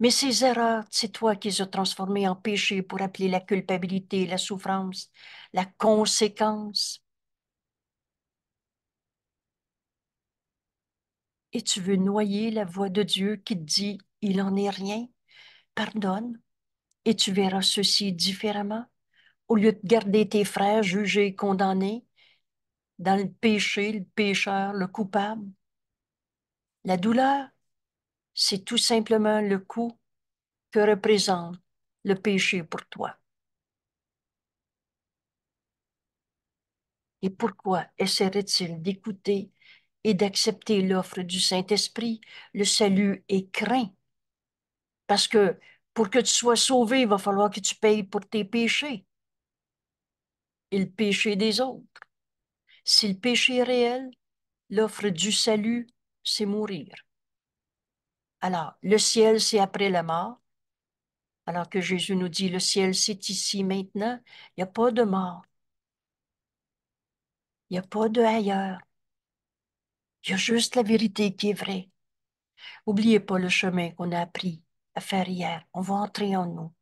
Mais ces erreurs, c'est toi qui les as transformées en péché pour appeler la culpabilité, la souffrance, la conséquence. Et tu veux noyer la voix de Dieu qui te dit, il en est rien, pardonne, et tu verras ceci différemment au lieu de garder tes frères jugés et condamnés dans le péché, le pécheur, le coupable. La douleur, c'est tout simplement le coup que représente le péché pour toi. Et pourquoi essaierait-il d'écouter et d'accepter l'offre du Saint-Esprit? Le salut et craint. Parce que pour que tu sois sauvé, il va falloir que tu payes pour tes péchés le péché des autres. Si le péché est réel, l'offre du salut, c'est mourir. Alors, le ciel, c'est après la mort. Alors que Jésus nous dit, le ciel, c'est ici maintenant. Il n'y a pas de mort. Il n'y a pas de ailleurs. Il y a juste la vérité qui est vraie. N'oubliez pas le chemin qu'on a appris à faire hier. On va entrer en nous.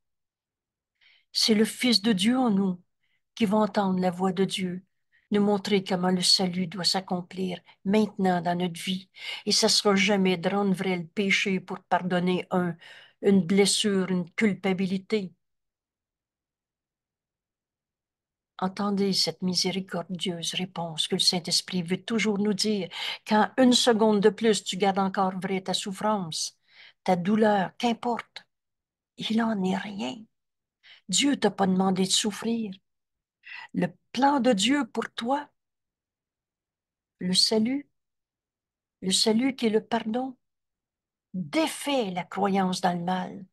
C'est le Fils de Dieu en nous qui vont entendre la voix de Dieu nous montrer comment le salut doit s'accomplir maintenant dans notre vie. Et ça ne sera jamais de vrai le péché pour pardonner un, une blessure, une culpabilité. Entendez cette miséricordieuse réponse que le Saint-Esprit veut toujours nous dire. Quand une seconde de plus, tu gardes encore vrai ta souffrance, ta douleur, qu'importe, il en est rien. Dieu t'a pas demandé de souffrir le plan de Dieu pour toi, le salut, le salut qui est le pardon, défait la croyance dans le mal.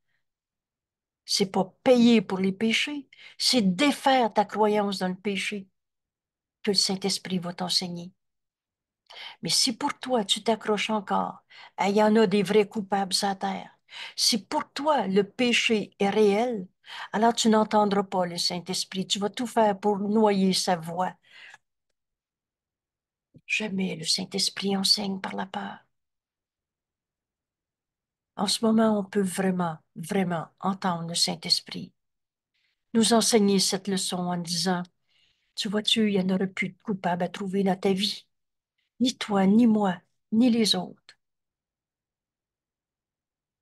C'est pas payer pour les péchés, c'est défaire ta croyance dans le péché que le Saint-Esprit va t'enseigner. Mais si pour toi tu t'accroches encore, il y en a des vrais coupables à terre. Si pour toi le péché est réel, alors tu n'entendras pas le Saint-Esprit. Tu vas tout faire pour noyer sa voix. Jamais le Saint-Esprit enseigne par la peur. En ce moment, on peut vraiment, vraiment entendre le Saint-Esprit nous enseigner cette leçon en disant, tu vois-tu, il n'y en aurait plus de coupable à trouver dans ta vie, ni toi, ni moi, ni les autres.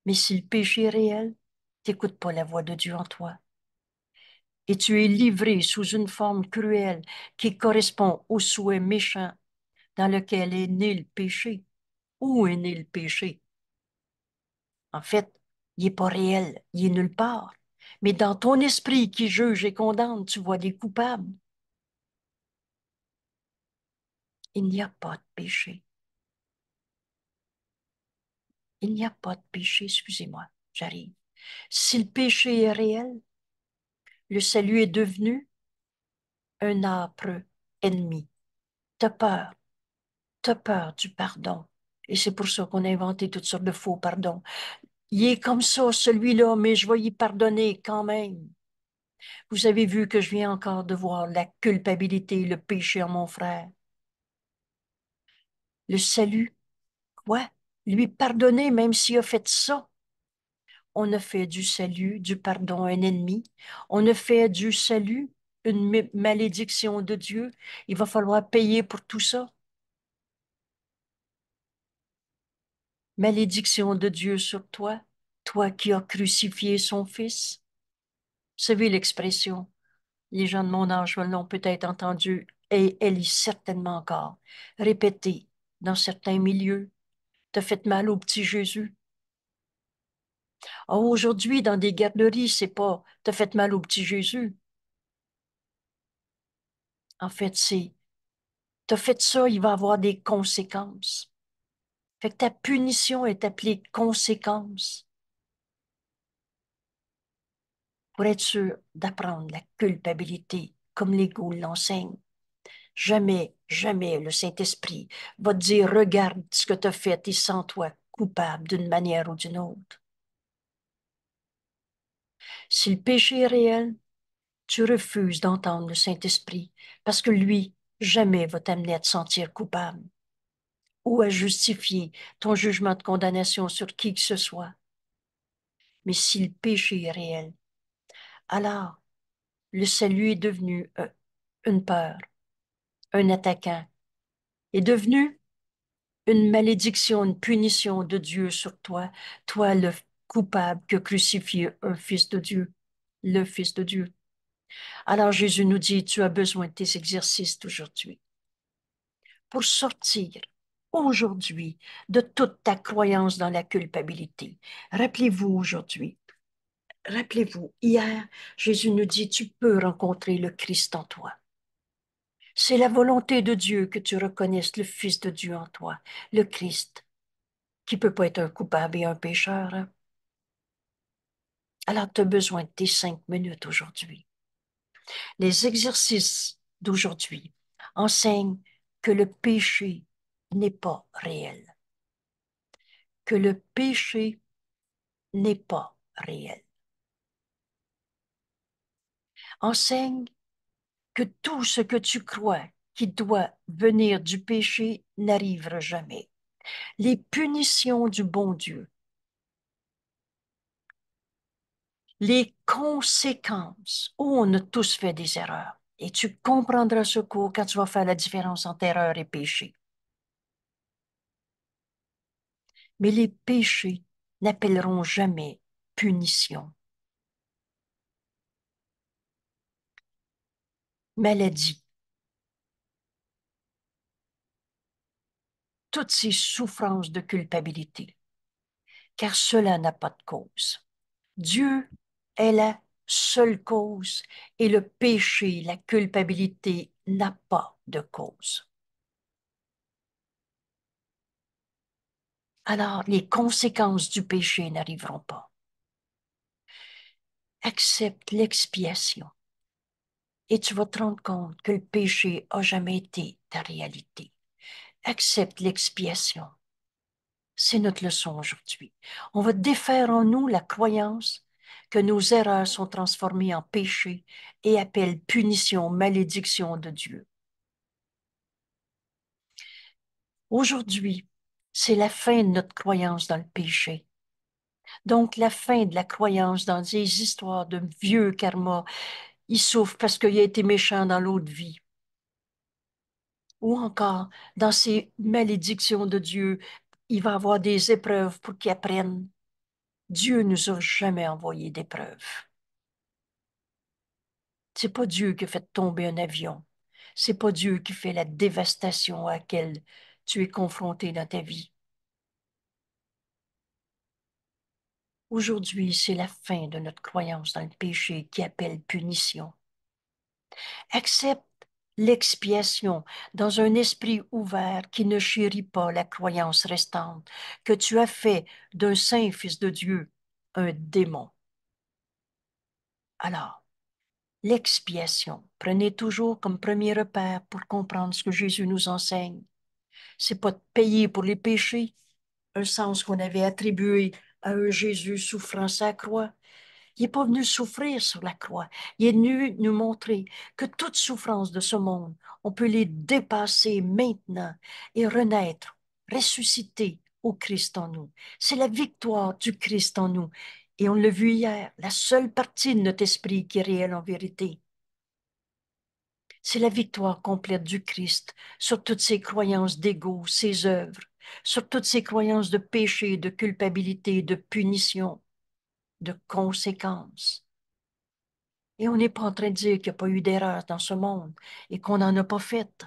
Mais si le péché est réel, t'écoutes pas la voix de Dieu en toi. Et tu es livré sous une forme cruelle qui correspond au souhait méchant dans lequel est né le péché. Où est né le péché? En fait, il n'est pas réel, il est nulle part. Mais dans ton esprit qui juge et condamne, tu vois des coupables. Il n'y a pas de péché. Il n'y a pas de péché, excusez-moi, j'arrive. Si le péché est réel, le salut est devenu un âpre ennemi. T'as peur. T'as peur du pardon. Et c'est pour ça qu'on a inventé toutes sortes de faux pardons. Il est comme ça, celui-là, mais je vais y pardonner quand même. Vous avez vu que je viens encore de voir la culpabilité, le péché en mon frère. Le salut, quoi? lui pardonner même s'il a fait ça on a fait du salut, du pardon à un ennemi, on a fait du salut une malédiction de Dieu. Il va falloir payer pour tout ça. Malédiction de Dieu sur toi, toi qui as crucifié son Fils. Vous savez l'expression, les gens de mon âge l'ont peut-être entendue et elle est certainement encore répétée dans certains milieux. T'as fait mal au petit Jésus. Oh, aujourd'hui, dans des garderies, c'est pas « t'as fait mal au petit Jésus ». En fait, c'est « t'as fait ça, il va avoir des conséquences ». Fait que ta punition est appelée conséquence pour être sûr d'apprendre la culpabilité comme l'égo l'enseigne. Jamais, jamais le Saint-Esprit va te dire regarde ce que tu as fait et sens-toi coupable d'une manière ou d'une autre. Si le péché est réel, tu refuses d'entendre le Saint-Esprit parce que lui jamais va t'amener à te sentir coupable ou à justifier ton jugement de condamnation sur qui que ce soit. Mais si le péché est réel, alors le salut est devenu une peur, un attaquant, est devenu une malédiction, une punition de Dieu sur toi, toi le coupable que crucifier un fils de Dieu, le fils de Dieu. Alors Jésus nous dit, tu as besoin de tes exercices aujourd'hui pour sortir aujourd'hui de toute ta croyance dans la culpabilité. Rappelez-vous aujourd'hui, rappelez-vous, hier, Jésus nous dit, tu peux rencontrer le Christ en toi. C'est la volonté de Dieu que tu reconnaisses le Fils de Dieu en toi, le Christ, qui ne peut pas être un coupable et un pécheur. Hein. Alors, tu as besoin de tes cinq minutes aujourd'hui. Les exercices d'aujourd'hui enseignent que le péché n'est pas réel. Que le péché n'est pas réel. Enseigne que tout ce que tu crois qui doit venir du péché n'arrive jamais. Les punitions du bon Dieu les conséquences. Oh, on a tous fait des erreurs. Et tu comprendras ce cours quand tu vas faire la différence entre erreur et péché. Mais les péchés n'appelleront jamais punition. Maladie. Toutes ces souffrances de culpabilité. Car cela n'a pas de cause. Dieu est la seule cause et le péché, la culpabilité n'a pas de cause. Alors les conséquences du péché n'arriveront pas. Accepte l'expiation et tu vas te rendre compte que le péché n'a jamais été ta réalité. Accepte l'expiation. C'est notre leçon aujourd'hui. On va défaire en nous la croyance que nos erreurs sont transformées en péché et appellent punition, malédiction de Dieu. Aujourd'hui, c'est la fin de notre croyance dans le péché. Donc, la fin de la croyance dans des histoires de vieux karma. Il souffre parce qu'il a été méchant dans l'autre vie. Ou encore, dans ces malédictions de Dieu, il va avoir des épreuves pour qu'il apprenne. Dieu ne nous a jamais envoyé d'épreuve. C'est pas Dieu qui fait tomber un avion. C'est pas Dieu qui fait la dévastation à laquelle tu es confronté dans ta vie. Aujourd'hui, c'est la fin de notre croyance dans le péché qui appelle punition. Accepte l'expiation dans un esprit ouvert qui ne chérit pas la croyance restante, que tu as fait d'un saint fils de Dieu un démon. Alors, l'expiation, prenez toujours comme premier repère pour comprendre ce que Jésus nous enseigne. C'est pas de payer pour les péchés, un sens qu'on avait attribué à un Jésus souffrant sa croix, il n'est pas venu souffrir sur la croix. Il est venu nous montrer que toute souffrance de ce monde, on peut les dépasser maintenant et renaître, ressusciter au Christ en nous. C'est la victoire du Christ en nous. Et on l'a vu hier, la seule partie de notre esprit qui est réelle en vérité. C'est la victoire complète du Christ sur toutes ses croyances d'ego, ses œuvres, sur toutes ses croyances de péché, de culpabilité, de punition, de conséquences. Et on n'est pas en train de dire qu'il n'y a pas eu d'erreur dans ce monde et qu'on n'en a pas fait.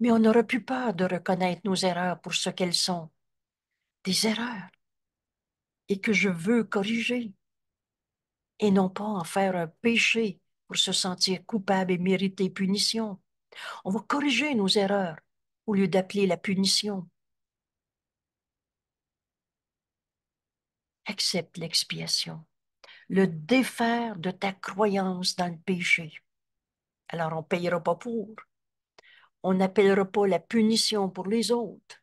Mais on n'aurait pu peur de reconnaître nos erreurs pour ce qu'elles sont, des erreurs, et que je veux corriger, et non pas en faire un péché pour se sentir coupable et mériter punition. On va corriger nos erreurs au lieu d'appeler la punition. accepte l'expiation. Le défaire de ta croyance dans le péché. Alors on ne payera pas pour. On n'appellera pas la punition pour les autres.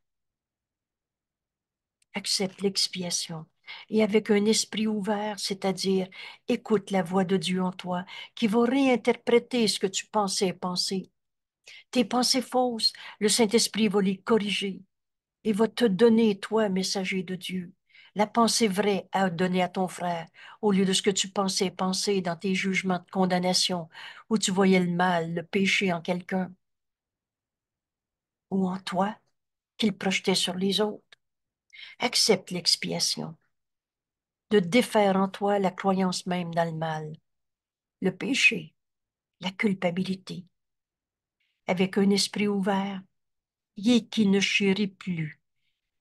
Accepte l'expiation. Et avec un esprit ouvert, c'est-à-dire écoute la voix de Dieu en toi, qui va réinterpréter ce que tu pensais penser. Tes pensées fausses, le Saint-Esprit va les corriger et va te donner, toi, messager de Dieu, la pensée vraie à donner à ton frère, au lieu de ce que tu pensais penser dans tes jugements de condamnation, où tu voyais le mal, le péché en quelqu'un, ou en toi, qu'il projetait sur les autres. Accepte l'expiation, de défaire en toi la croyance même dans le mal, le péché, la culpabilité, avec un esprit ouvert et qui ne chérit plus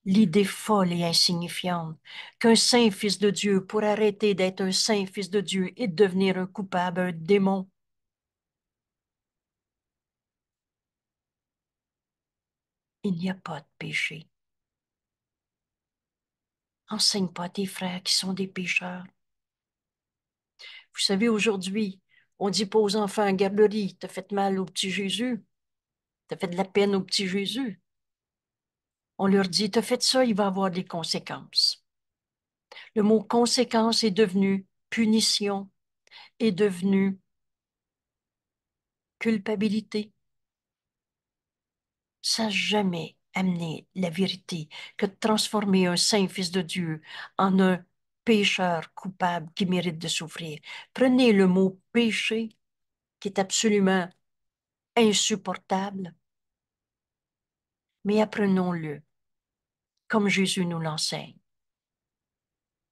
l'idée folle et insignifiante qu'un saint fils de Dieu, pour arrêter d'être un saint fils de Dieu et devenir un coupable, un démon, il n'y a pas de péché. Enseigne pas tes frères qui sont des pécheurs. Vous savez, aujourd'hui, on dit pas aux enfants, garderie, t'as fait mal au petit Jésus, t'as fait de la peine au petit Jésus on leur dit, te fait ça, il va avoir des conséquences. Le mot conséquence est devenu punition, est devenu culpabilité. Ça jamais amené la vérité que de transformer un saint fils de Dieu en un pécheur coupable qui mérite de souffrir. Prenez le mot péché, qui est absolument insupportable, mais apprenons-le comme Jésus nous l'enseigne.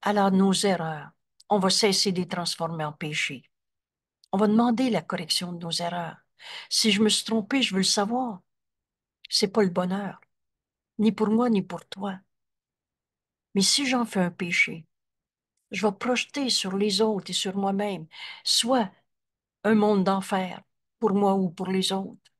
Alors nos erreurs, on va cesser de les transformer en péché. On va demander la correction de nos erreurs. Si je me suis trompé, je veux le savoir. C'est pas le bonheur, ni pour moi, ni pour toi. Mais si j'en fais un péché, je vais projeter sur les autres et sur moi-même, soit un monde d'enfer pour moi ou pour les autres.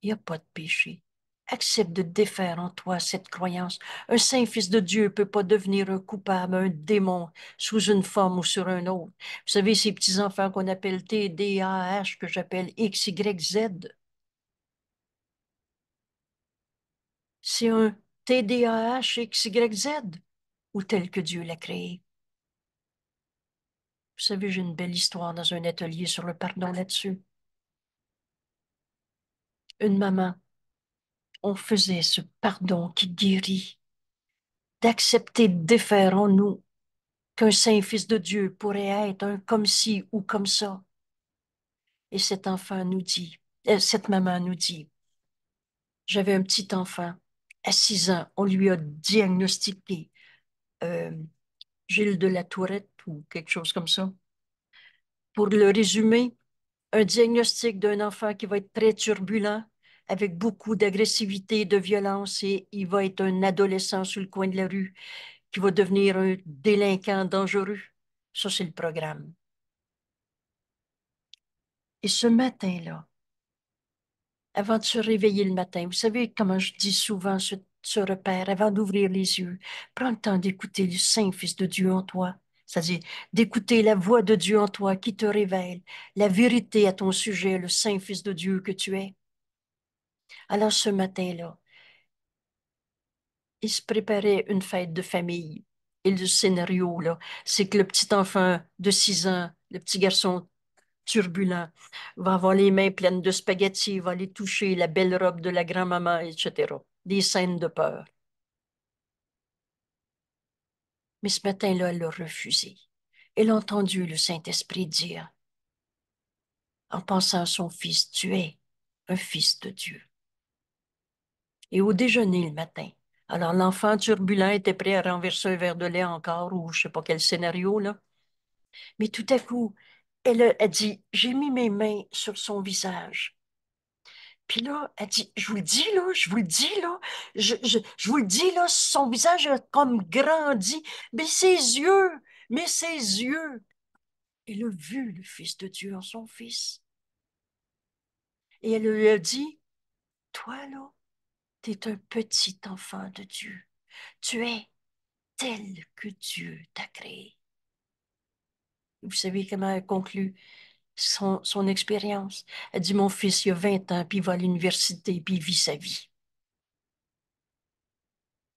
Il n'y a pas de péché. Accepte de défaire en toi cette croyance. Un saint fils de Dieu ne peut pas devenir un coupable, un démon, sous une forme ou sur une autre. Vous savez, ces petits-enfants qu'on appelle TDAH que j'appelle X, Y, Z, c'est un TDAH, XYZ, ou tel que Dieu l'a créé. Vous savez, j'ai une belle histoire dans un atelier sur le pardon là-dessus. Une maman on faisait ce pardon qui guérit, d'accepter de défaire en nous qu'un saint fils de Dieu pourrait être un comme ci ou comme ça. Et cet enfant nous dit, euh, cette maman nous dit, j'avais un petit enfant à 6 ans, on lui a diagnostiqué euh, Gilles de la Tourette ou quelque chose comme ça. Pour le résumer, un diagnostic d'un enfant qui va être très turbulent, avec beaucoup d'agressivité, de violence, et il va être un adolescent sur le coin de la rue qui va devenir un délinquant dangereux. Ça, c'est le programme. Et ce matin-là, avant de se réveiller le matin, vous savez comment je dis souvent ce, repère, avant d'ouvrir les yeux, prends le temps d'écouter le Saint-Fils de Dieu en toi, c'est-à-dire d'écouter la voix de Dieu en toi qui te révèle la vérité à ton sujet, le Saint-Fils de Dieu que tu es. Alors ce matin-là, il se préparait une fête de famille. Et le scénario, là, c'est que le petit enfant de 6 ans, le petit garçon turbulent, va avoir les mains pleines de spaghettis, va aller toucher la belle robe de la grand-maman, etc. Des scènes de peur. Mais ce matin-là, elle a refusé. Elle a entendu le Saint-Esprit dire, en pensant à son fils, tu es un fils de Dieu et au déjeuner le matin. Alors l'enfant turbulent était prêt à renverser un verre de lait encore ou je sais pas quel scénario là. Mais tout à coup, elle a dit j'ai mis mes mains sur son visage. Puis là, elle dit, je vous le dis là, je vous le dis là, je, je, je vous le dis là, son visage a comme grandi, mais ses yeux, mais ses yeux. Elle a vu le Fils de Dieu en son Fils. Et elle lui a dit, toi là, un petit enfant de Dieu. Tu es tel que Dieu t'a créé. Vous savez comment elle conclut son, son expérience. Elle dit, mon fils, il a 20 ans, puis il va à l'université, puis il vit sa vie.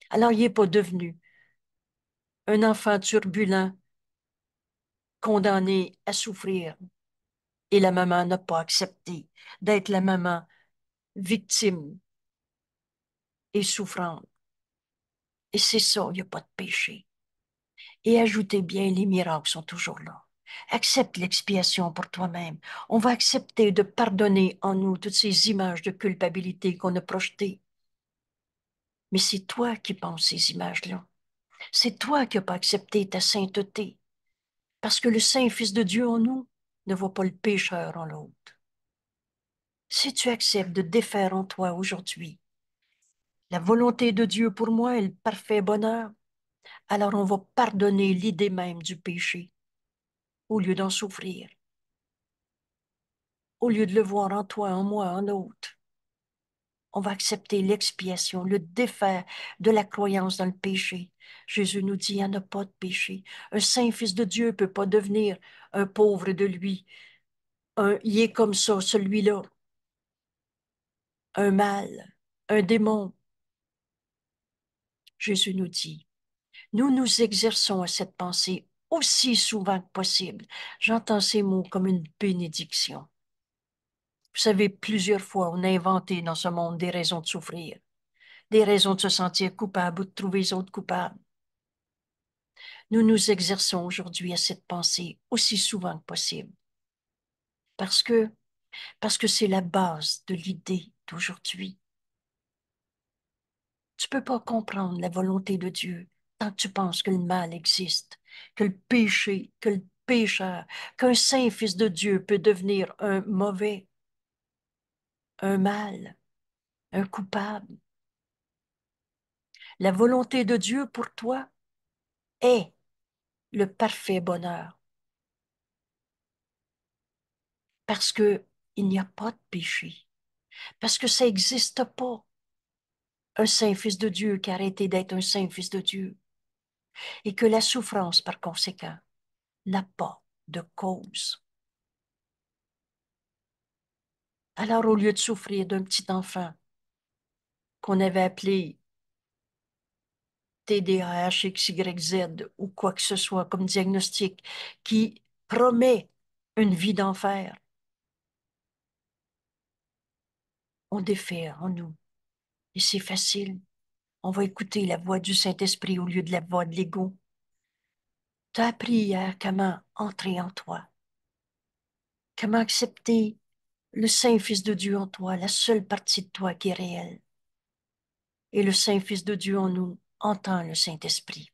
Alors, il n'est pas devenu un enfant turbulent, condamné à souffrir. Et la maman n'a pas accepté d'être la maman victime et souffrante. Et c'est ça, il n'y a pas de péché. Et ajoutez bien, les miracles sont toujours là. Accepte l'expiation pour toi-même. On va accepter de pardonner en nous toutes ces images de culpabilité qu'on a projetées. Mais c'est toi qui penses ces images-là. C'est toi qui n'as pas accepté ta sainteté. Parce que le Saint Fils de Dieu en nous ne voit pas le pécheur en l'autre. Si tu acceptes de défaire en toi aujourd'hui la volonté de Dieu pour moi est le parfait bonheur. Alors on va pardonner l'idée même du péché au lieu d'en souffrir, au lieu de le voir en toi, en moi, en autre. On va accepter l'expiation, le défaire de la croyance dans le péché. Jésus nous dit, il n'y en a pas de péché. Un saint fils de Dieu ne peut pas devenir un pauvre de lui. Un, il est comme ça, celui-là. Un mal, un démon, Jésus nous dit, nous nous exerçons à cette pensée aussi souvent que possible. J'entends ces mots comme une bénédiction. Vous savez, plusieurs fois, on a inventé dans ce monde des raisons de souffrir, des raisons de se sentir coupable ou de trouver les autres coupables. Nous nous exerçons aujourd'hui à cette pensée aussi souvent que possible. Parce que, parce que c'est la base de l'idée d'aujourd'hui. Tu peux pas comprendre la volonté de Dieu tant que tu penses que le mal existe, que le péché, que le pécheur, qu'un saint fils de Dieu peut devenir un mauvais, un mal, un coupable. La volonté de Dieu pour toi est le parfait bonheur. Parce qu'il n'y a pas de péché. Parce que ça n'existe pas un saint fils de Dieu qui a arrêté d'être un saint fils de Dieu. Et que la souffrance, par conséquent, n'a pas de cause. Alors, au lieu de souffrir d'un petit enfant qu'on avait appelé TDAH, Z ou quoi que ce soit comme diagnostic qui promet une vie d'enfer, on défait en nous et c'est facile. On va écouter la voix du Saint-Esprit au lieu de la voix de l'ego. Tu as appris hier comment entrer en toi, comment accepter le Saint-Fils de Dieu en toi, la seule partie de toi qui est réelle. Et le Saint-Fils de Dieu en nous entend le Saint-Esprit.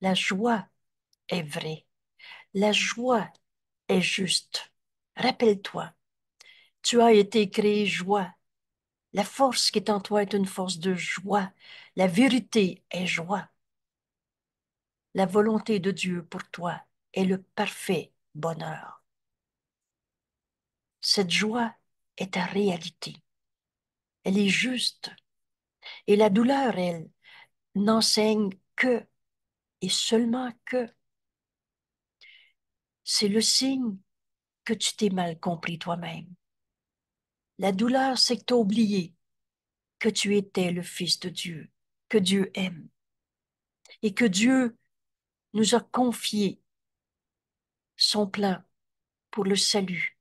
La joie est vraie. La joie est juste. Rappelle-toi, tu as été créé joie la force qui est en toi est une force de joie. La vérité est joie. La volonté de Dieu pour toi est le parfait bonheur. Cette joie est ta réalité. Elle est juste. Et la douleur, elle, n'enseigne que et seulement que. C'est le signe que tu t'es mal compris toi-même. La douleur, c'est que tu oublié que tu étais le Fils de Dieu, que Dieu aime, et que Dieu nous a confié son plein pour le salut.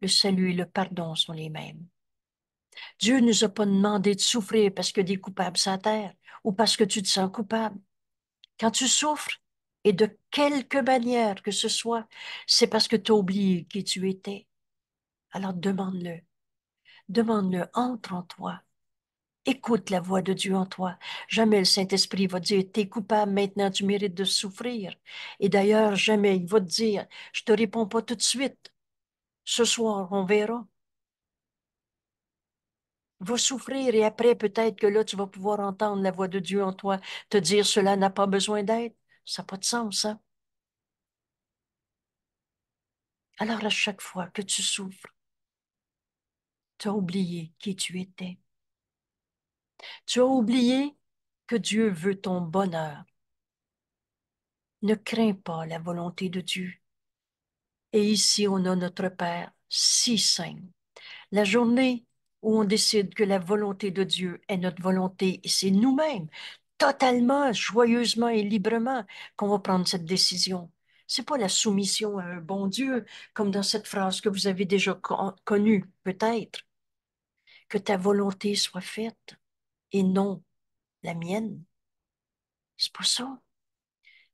Le salut et le pardon sont les mêmes. Dieu ne nous a pas demandé de souffrir parce que des coupables s'atterrent, ou parce que tu te sens coupable. Quand tu souffres, et de quelque manière que ce soit, c'est parce que tu as oublié qui tu étais. Alors demande-le. Demande-le, entre en toi. Écoute la voix de Dieu en toi. Jamais le Saint-Esprit va te dire, t'es coupable, maintenant tu mérites de souffrir. Et d'ailleurs, jamais il va te dire, je te réponds pas tout de suite. Ce soir, on verra. Va souffrir et après, peut-être que là, tu vas pouvoir entendre la voix de Dieu en toi, te dire, cela n'a pas besoin d'être. » Ça n'a pas de sens, hein? Alors, à chaque fois que tu souffres, tu as oublié qui tu étais. Tu as oublié que Dieu veut ton bonheur. Ne crains pas la volonté de Dieu. Et ici, on a notre Père si saint. La journée où on décide que la volonté de Dieu est notre volonté et c'est nous-mêmes, totalement, joyeusement et librement, qu'on va prendre cette décision. Ce n'est pas la soumission à un bon Dieu, comme dans cette phrase que vous avez déjà connue, peut-être que ta volonté soit faite et non la mienne. C'est pour ça.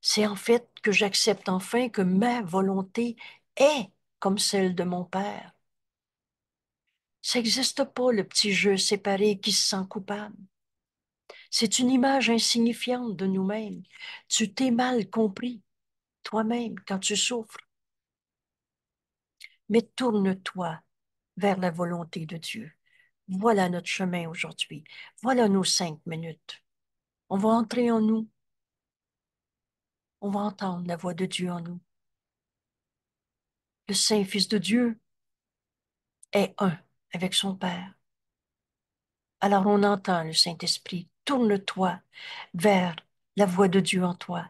C'est en fait que j'accepte enfin que ma volonté est comme celle de mon Père. Ça n'existe pas le petit jeu séparé qui se sent coupable. C'est une image insignifiante de nous-mêmes. Tu t'es mal compris toi-même quand tu souffres. Mais tourne-toi vers la volonté de Dieu. Voilà notre chemin aujourd'hui. Voilà nos cinq minutes. On va entrer en nous. On va entendre la voix de Dieu en nous. Le Saint-Fils de Dieu est un avec son Père. Alors on entend le Saint-Esprit. Tourne-toi vers la voix de Dieu en toi,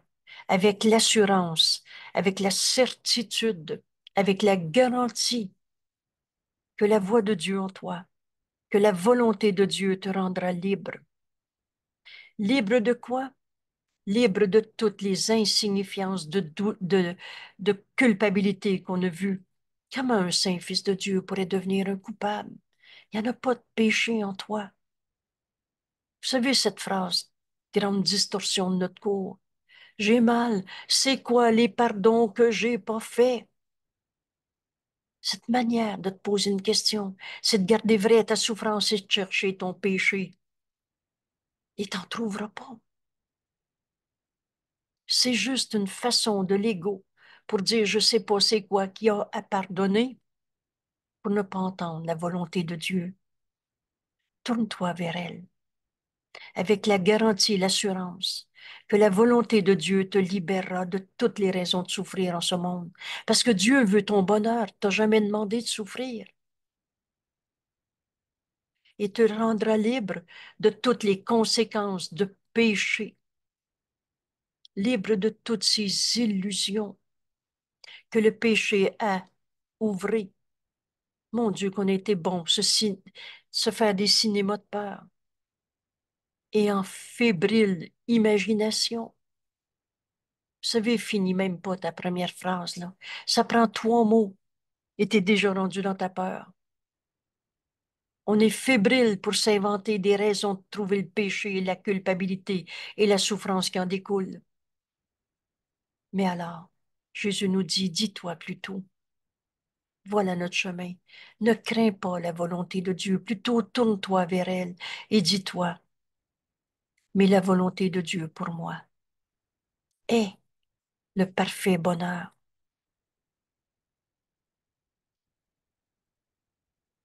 avec l'assurance, avec la certitude, avec la garantie que la voix de Dieu en toi que la volonté de Dieu te rendra libre. Libre de quoi? Libre de toutes les insignifiances de, de, de culpabilité qu'on a vues. Comment un saint fils de Dieu pourrait devenir un coupable? Il n'y en a pas de péché en toi. Vous savez cette phrase, grande distorsion de notre cours. J'ai mal, c'est quoi les pardons que j'ai pas faits? Cette manière de te poser une question, c'est de garder vrai ta souffrance et de chercher ton péché. Et t'en trouvera pas. C'est juste une façon de l'ego pour dire je sais pas c'est quoi qui a à pardonner pour ne pas entendre la volonté de Dieu. Tourne-toi vers elle avec la garantie et l'assurance que la volonté de Dieu te libérera de toutes les raisons de souffrir en ce monde. Parce que Dieu veut ton bonheur, t'as jamais demandé de souffrir. Et te rendra libre de toutes les conséquences de péché, libre de toutes ces illusions que le péché a ouvrées. Mon Dieu, qu'on a été bon, se, se faire des cinémas de peur et en fébrile imagination. Vous savez, finis même pas ta première phrase, là. Ça prend trois mots et t'es déjà rendu dans ta peur. On est fébrile pour s'inventer des raisons de trouver le péché et la culpabilité et la souffrance qui en découle. Mais alors, Jésus nous dit, dis-toi plutôt. Voilà notre chemin. Ne crains pas la volonté de Dieu, plutôt tourne-toi vers elle et dis-toi, mais la volonté de Dieu pour moi est le parfait bonheur.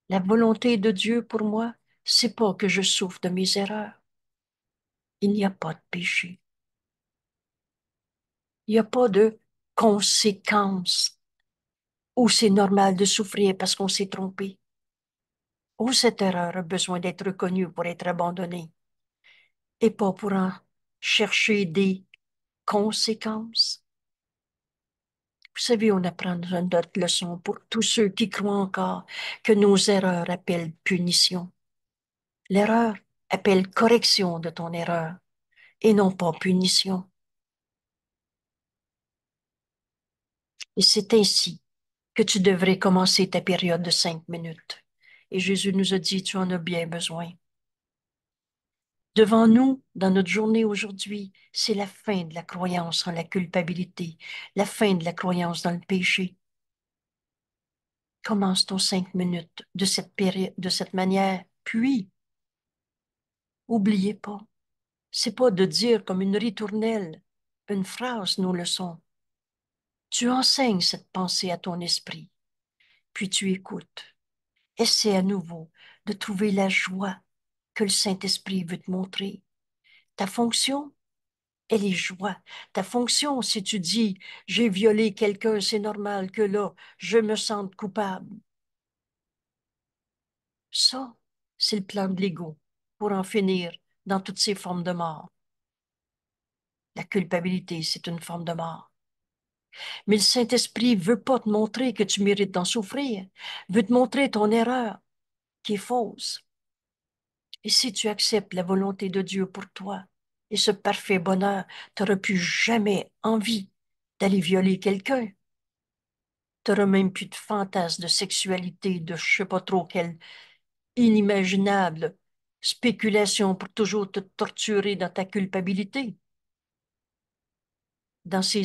La volonté de Dieu pour moi, c'est pas que je souffre de mes erreurs. Il n'y a pas de péché. Il n'y a pas de conséquence. où c'est normal de souffrir parce qu'on s'est trompé, Ou cette erreur a besoin d'être reconnue pour être abandonnée et pas pour en chercher des conséquences. Vous savez, on apprend notre leçon pour tous ceux qui croient encore que nos erreurs appellent punition. L'erreur appelle correction de ton erreur et non pas punition. Et c'est ainsi que tu devrais commencer ta période de cinq minutes. Et Jésus nous a dit, tu en as bien besoin devant nous dans notre journée aujourd'hui, c'est la fin de la croyance en la culpabilité, la fin de la croyance dans le péché. Commence ton cinq minutes de cette, période, de cette manière, puis, oubliez pas, c'est pas de dire comme une ritournelle, une phrase, nos leçons. Tu enseignes cette pensée à ton esprit, puis tu écoutes. Essaie à nouveau de trouver la joie que le Saint-Esprit veut te montrer. Ta fonction, elle est joie. Ta fonction, si tu dis j'ai violé quelqu'un, c'est normal que là, je me sente coupable. Ça, c'est le plan de l'ego pour en finir dans toutes ces formes de mort. La culpabilité, c'est une forme de mort. Mais le Saint-Esprit veut pas te montrer que tu mérites d'en souffrir, veut te montrer ton erreur qui est fausse. Et si tu acceptes la volonté de Dieu pour toi et ce parfait bonheur, tu n'auras plus jamais envie d'aller violer quelqu'un. Tu n'auras même plus de fantasmes de sexualité, de je ne sais pas trop quelle inimaginable spéculation pour toujours te torturer dans ta culpabilité, dans ces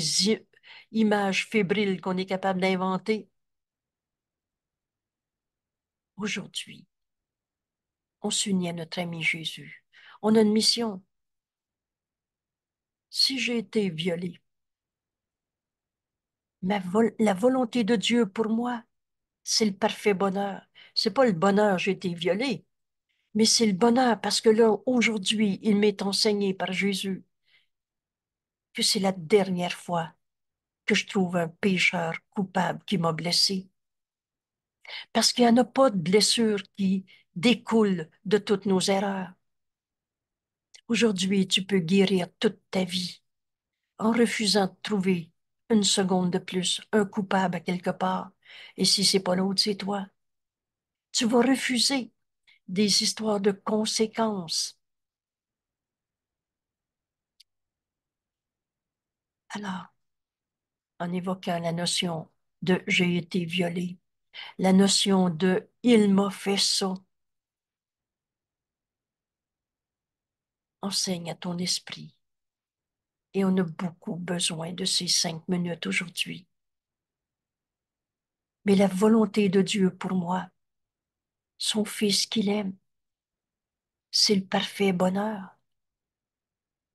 images fébriles qu'on est capable d'inventer. Aujourd'hui, on s'unit à notre ami Jésus. On a une mission. Si j'ai été violée, ma la volonté de Dieu pour moi, c'est le parfait bonheur. C'est pas le bonheur, j'ai été violée, mais c'est le bonheur parce que là, aujourd'hui, il m'est enseigné par Jésus que c'est la dernière fois que je trouve un pécheur coupable qui m'a blessé. Parce qu'il n'y en a pas de blessure qui découle de toutes nos erreurs. Aujourd'hui, tu peux guérir toute ta vie en refusant de trouver une seconde de plus un coupable à quelque part. Et si c'est pas l'autre, c'est toi. Tu vas refuser des histoires de conséquences. Alors, en évoquant la notion de j'ai été violé, la notion de il m'a fait ça, enseigne à ton esprit. Et on a beaucoup besoin de ces cinq minutes aujourd'hui. Mais la volonté de Dieu pour moi, son Fils qu'il aime, c'est le parfait bonheur.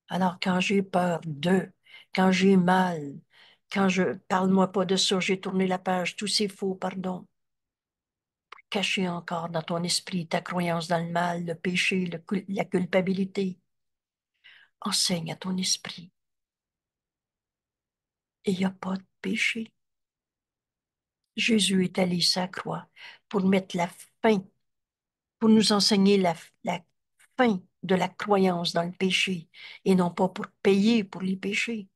Alors quand j'ai peur d'eux, quand j'ai mal, quand je parle-moi pas de ça, j'ai tourné la page, tout c'est faux, pardon. Cacher encore dans ton esprit ta croyance dans le mal, le péché, la culpabilité enseigne à ton esprit. Et il n'y a pas de péché. Jésus est allé sa croix pour mettre la fin, pour nous enseigner la, fin de la croyance dans le péché et non pas pour payer pour les péchés.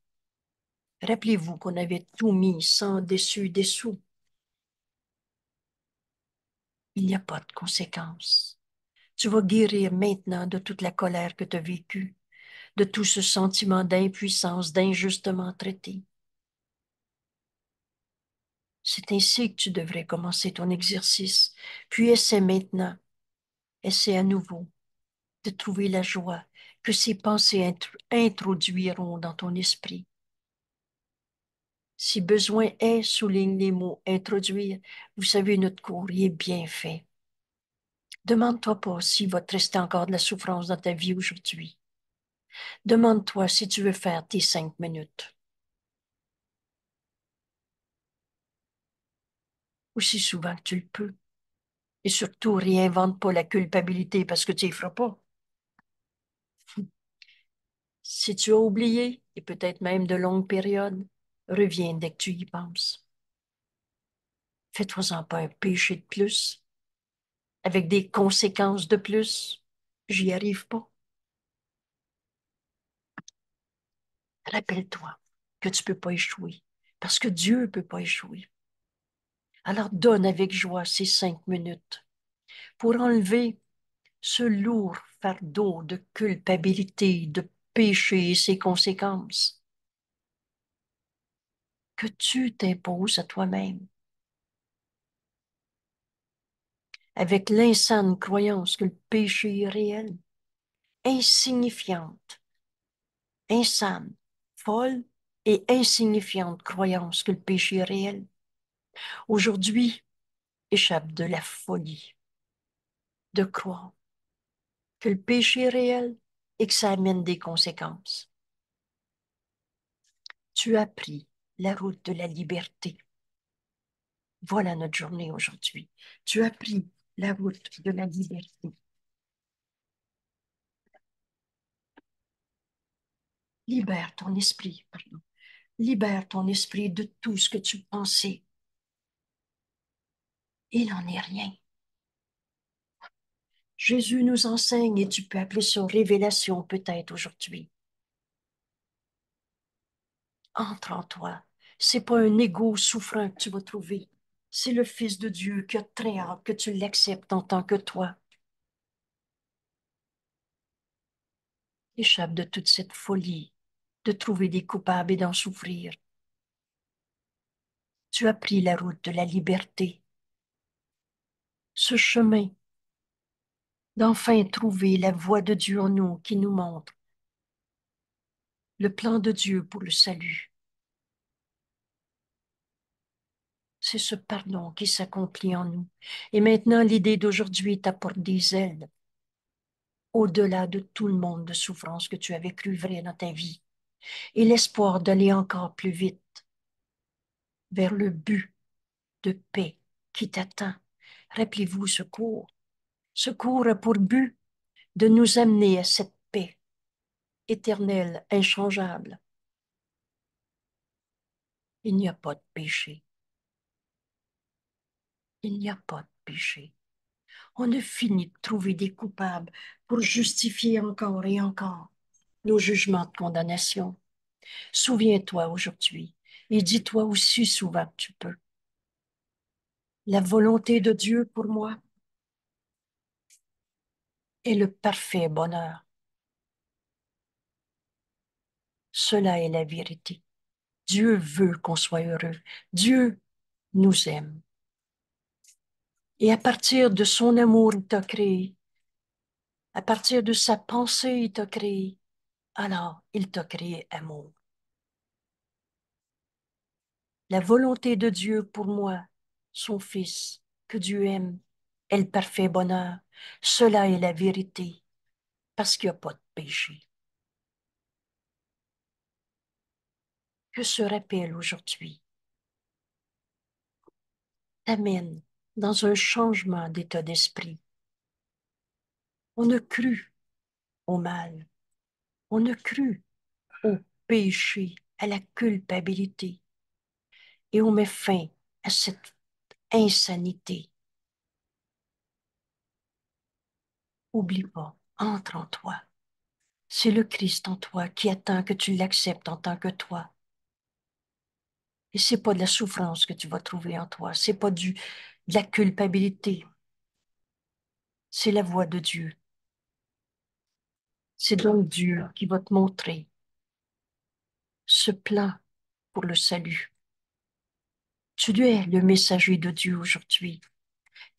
Rappelez-vous qu'on avait tout mis sans dessus dessous. Il n'y a pas de conséquence. Tu vas guérir maintenant de toute la colère que tu as vécue de tout ce sentiment d'impuissance, d'injustement traité. C'est ainsi que tu devrais commencer ton exercice, puis essaie maintenant, essaie à nouveau de trouver la joie que ces pensées introduiront dans ton esprit. Si besoin est, souligne les mots introduire, vous savez, notre courrier est bien fait. Demande-toi pas s'il va te rester encore de la souffrance dans ta vie aujourd'hui. Demande-toi si tu veux faire tes cinq minutes. Aussi souvent que tu le peux. Et surtout, réinvente pas la culpabilité parce que tu n'y feras pas. Si tu as oublié, et peut-être même de longues périodes, reviens dès que tu y penses. Fais-toi-en pas un péché de plus, avec des conséquences de plus. J'y arrive pas. Rappelle-toi que tu ne peux pas échouer, parce que Dieu ne peut pas échouer. Alors donne avec joie ces cinq minutes pour enlever ce lourd fardeau de culpabilité, de péché et ses conséquences que tu t'imposes à toi-même. Avec l'insane croyance que le péché est réel, insignifiante, insane, folle et insignifiante croyance que le péché est réel, aujourd'hui échappe de la folie de croire que le péché est réel et que ça amène des conséquences. Tu as pris la route de la liberté. Voilà notre journée aujourd'hui. Tu as pris la route de la liberté. libère ton esprit, pardon. libère ton esprit de tout ce que tu pensais. Il n'en est rien. Jésus nous enseigne, et tu peux appeler son révélation peut-être aujourd'hui. Entre en toi. C'est pas un égo souffrant que tu vas trouver. C'est le Fils de Dieu qui a très hâte que tu l'acceptes en tant que toi. Échappe de toute cette folie de trouver des coupables et d'en souffrir. Tu as pris la route de la liberté, ce chemin d'enfin trouver la voie de Dieu en nous qui nous montre le plan de Dieu pour le salut. C'est ce pardon qui s'accomplit en nous. Et maintenant, l'idée d'aujourd'hui t'apporte des ailes au-delà de tout le monde de souffrance que tu avais cru vrai dans ta vie et l'espoir d'aller encore plus vite vers le but de paix qui t'attend. Rappelez-vous ce cours. Ce cours a pour but de nous amener à cette paix éternelle, inchangeable. Il n'y a pas de péché. Il n'y a pas de péché. On a fini de trouver des coupables pour justifier encore et encore nos jugements de condamnation. Souviens-toi aujourd'hui et dis-toi aussi souvent que tu peux. La volonté de Dieu pour moi est le parfait bonheur. Cela est la vérité. Dieu veut qu'on soit heureux. Dieu nous aime. Et à partir de son amour, il t'a créé. À partir de sa pensée, il t'a créé alors il t'a créé amour. La volonté de Dieu pour moi, son Fils, que Dieu aime, est le parfait bonheur. Cela est la vérité, parce qu'il n'y a pas de péché. Que se rappelle aujourd'hui t'amène dans un changement d'état d'esprit. On ne crut au mal. On a cru au péché, à la culpabilité. Et on met fin à cette insanité. Oublie pas, entre en toi. C'est le Christ en toi qui attend que tu l'acceptes en tant que toi. Et c'est pas de la souffrance que tu vas trouver en toi, c'est pas du, de la culpabilité. C'est la voix de Dieu c'est donc Dieu qui va te montrer ce plan pour le salut. Tu es le messager de Dieu aujourd'hui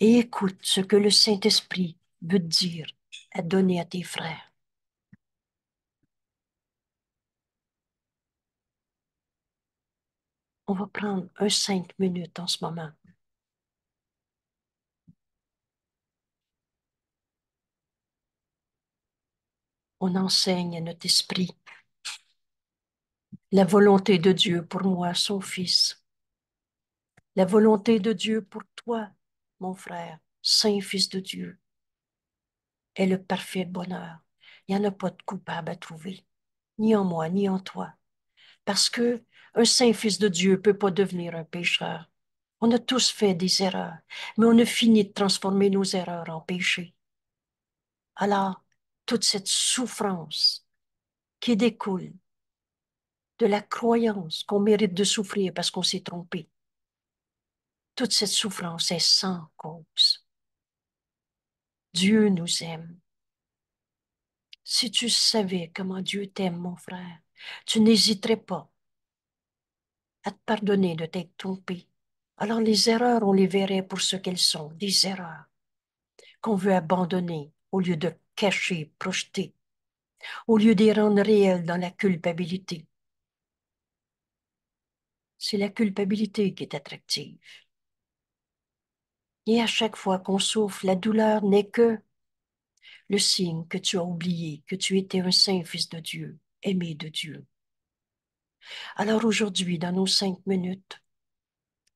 et écoute ce que le Saint-Esprit veut te dire à donner à tes frères. On va prendre un cinq minutes en ce moment. on enseigne à notre esprit la volonté de Dieu pour moi, son fils, la volonté de Dieu pour toi, mon frère, saint fils de Dieu, est le parfait bonheur. Il n'y en a pas de coupable à trouver, ni en moi, ni en toi, parce que un saint fils de Dieu ne peut pas devenir un pécheur. On a tous fait des erreurs, mais on a fini de transformer nos erreurs en péchés. Alors, toute cette souffrance qui découle de la croyance qu'on mérite de souffrir parce qu'on s'est trompé. Toute cette souffrance est sans cause. Dieu nous aime. Si tu savais comment Dieu t'aime, mon frère, tu n'hésiterais pas à te pardonner de t'être trompé. Alors les erreurs, on les verrait pour ce qu'elles sont, des erreurs qu'on veut abandonner au lieu de Caché, projeté, au lieu d'y rendre réels dans la culpabilité. C'est la culpabilité qui est attractive. Et à chaque fois qu'on souffre, la douleur n'est que le signe que tu as oublié que tu étais un saint fils de Dieu, aimé de Dieu. Alors aujourd'hui, dans nos cinq minutes,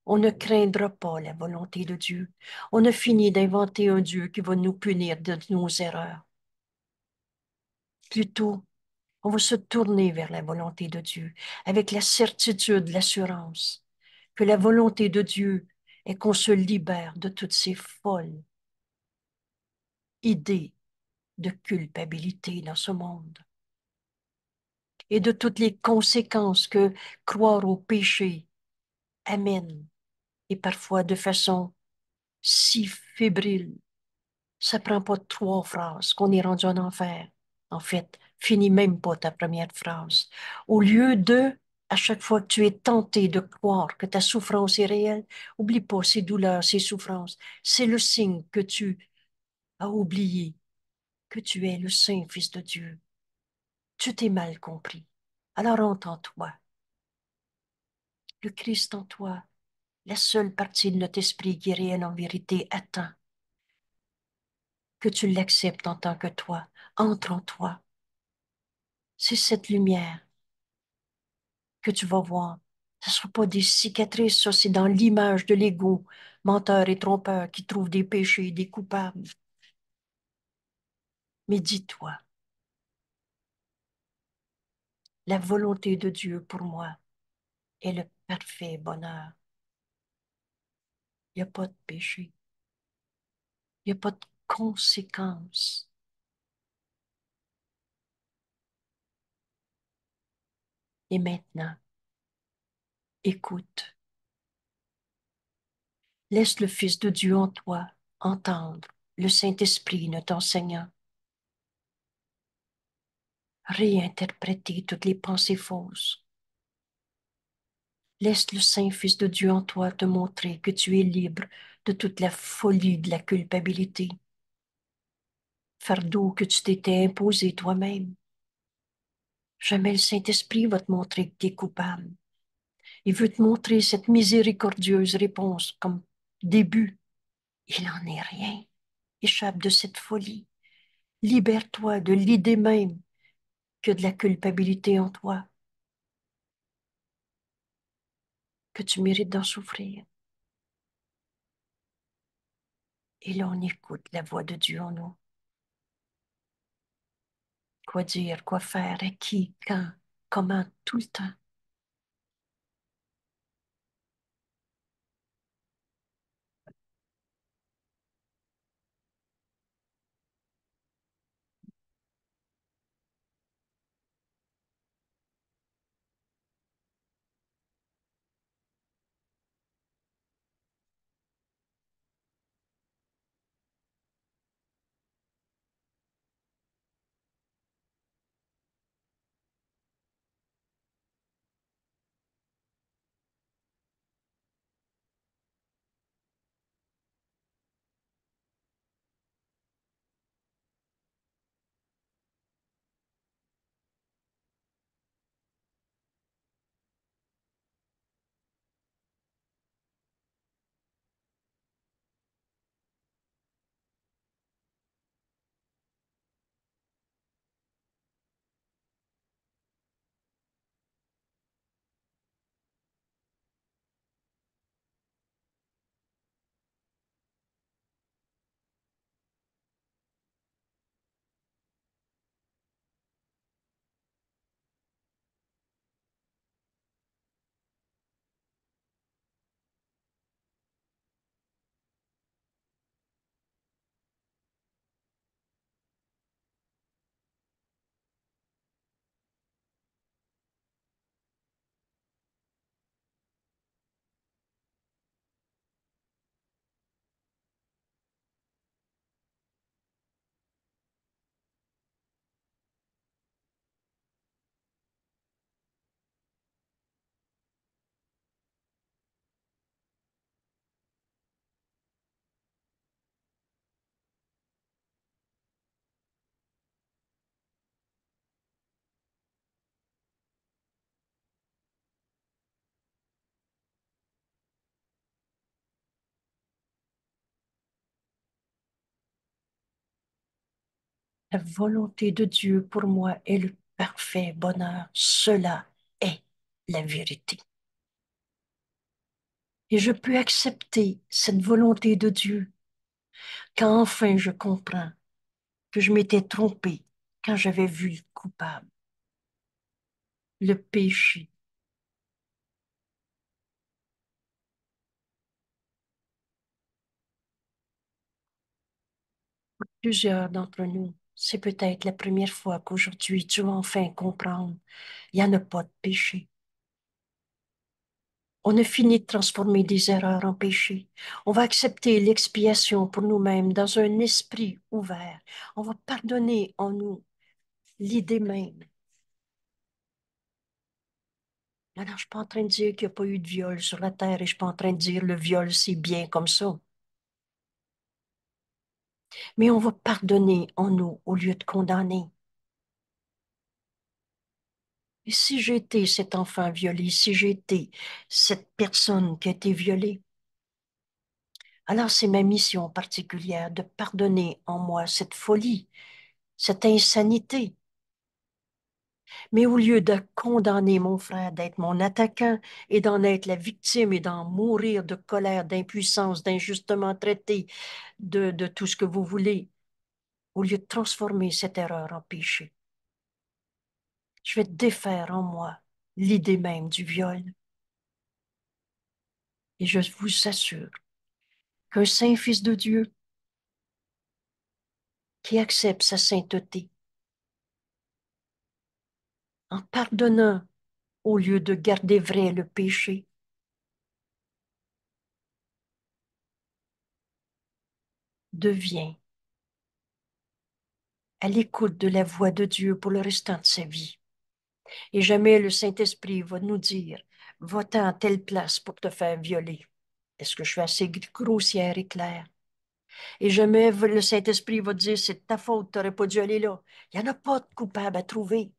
on ne craindra pas la volonté de Dieu. On a fini d'inventer un Dieu qui va nous punir de nos erreurs. Plutôt, on va se tourner vers la volonté de Dieu avec la certitude, l'assurance que la volonté de Dieu est qu'on se libère de toutes ces folles idées de culpabilité dans ce monde et de toutes les conséquences que croire au péché amène, et parfois de façon si fébrile. Ça prend pas trois phrases qu'on est rendu en enfer en fait, finis même pas ta première phrase. Au lieu de, à chaque fois que tu es tenté de croire que ta souffrance est réelle, oublie pas ces douleurs, ces souffrances. C'est le signe que tu as oublié que tu es le Saint Fils de Dieu. Tu t'es mal compris. Alors entends-toi. Le Christ en toi, la seule partie de notre esprit qui est en vérité, atteint que tu l'acceptes en tant que toi, entre en toi. C'est cette lumière que tu vas voir. Ce ne sont pas des cicatrices, ça c'est dans l'image de l'ego, menteur et trompeur qui trouve des péchés, des coupables. Mais dis-toi, la volonté de Dieu pour moi est le parfait bonheur. Il n'y a pas de péché. Il n'y a pas de conséquences. Et maintenant, écoute. Laisse le Fils de Dieu en toi entendre le Saint-Esprit, notre enseignant. Réinterpréter toutes les pensées fausses. Laisse le Saint-Fils de Dieu en toi te montrer que tu es libre de toute la folie de la culpabilité fardeau que tu t'étais imposé toi-même. Jamais le Saint-Esprit va te montrer que tu es coupable. Il veut te montrer cette miséricordieuse réponse comme début. Il n'en est rien. Échappe de cette folie. Libère-toi de l'idée même que de la culpabilité en toi, que tu mérites d'en souffrir. Et l'on écoute la voix de Dieu en nous quoi dire, quoi faire, et qui, quand, comment, tout le temps. La volonté de Dieu pour moi est le parfait bonheur. Cela est la vérité. Et je peux accepter cette volonté de Dieu quand enfin je comprends que je m'étais trompé quand j'avais vu le coupable, le péché. Plusieurs d'entre nous c'est peut-être la première fois qu'aujourd'hui tu vas enfin comprendre, il n'y en a pas de péché. On a fini de transformer des erreurs en péché. On va accepter l'expiation pour nous-mêmes dans un esprit ouvert. On va pardonner en nous l'idée même. Alors, je ne suis pas en train de dire qu'il n'y a pas eu de viol sur la terre et je ne suis pas en train de dire le viol, c'est bien comme ça. Mais on va pardonner en nous au lieu de condamner. Et si j'étais cet enfant violé, si j'étais cette personne qui a été violée, alors c'est ma mission particulière de pardonner en moi cette folie, cette insanité, mais au lieu de condamner mon frère d'être mon attaquant et d'en être la victime et d'en mourir de colère, d'impuissance, d'injustement traité, de, tout ce que vous voulez, au lieu de transformer cette erreur en péché, je vais défaire en moi l'idée même du viol. Et je vous assure qu'un saint fils de Dieu qui accepte sa sainteté, en pardonnant au lieu de garder vrai le péché. Devient à l'écoute de la voix de Dieu pour le restant de sa vie. Et jamais le Saint-Esprit va nous dire, va-t'en à telle place pour te faire violer. Est-ce que je suis assez grossière et claire? Et jamais le Saint-Esprit va dire, c'est ta faute, tu n'aurais pas dû aller là. Il n'y en a pas de coupable à trouver.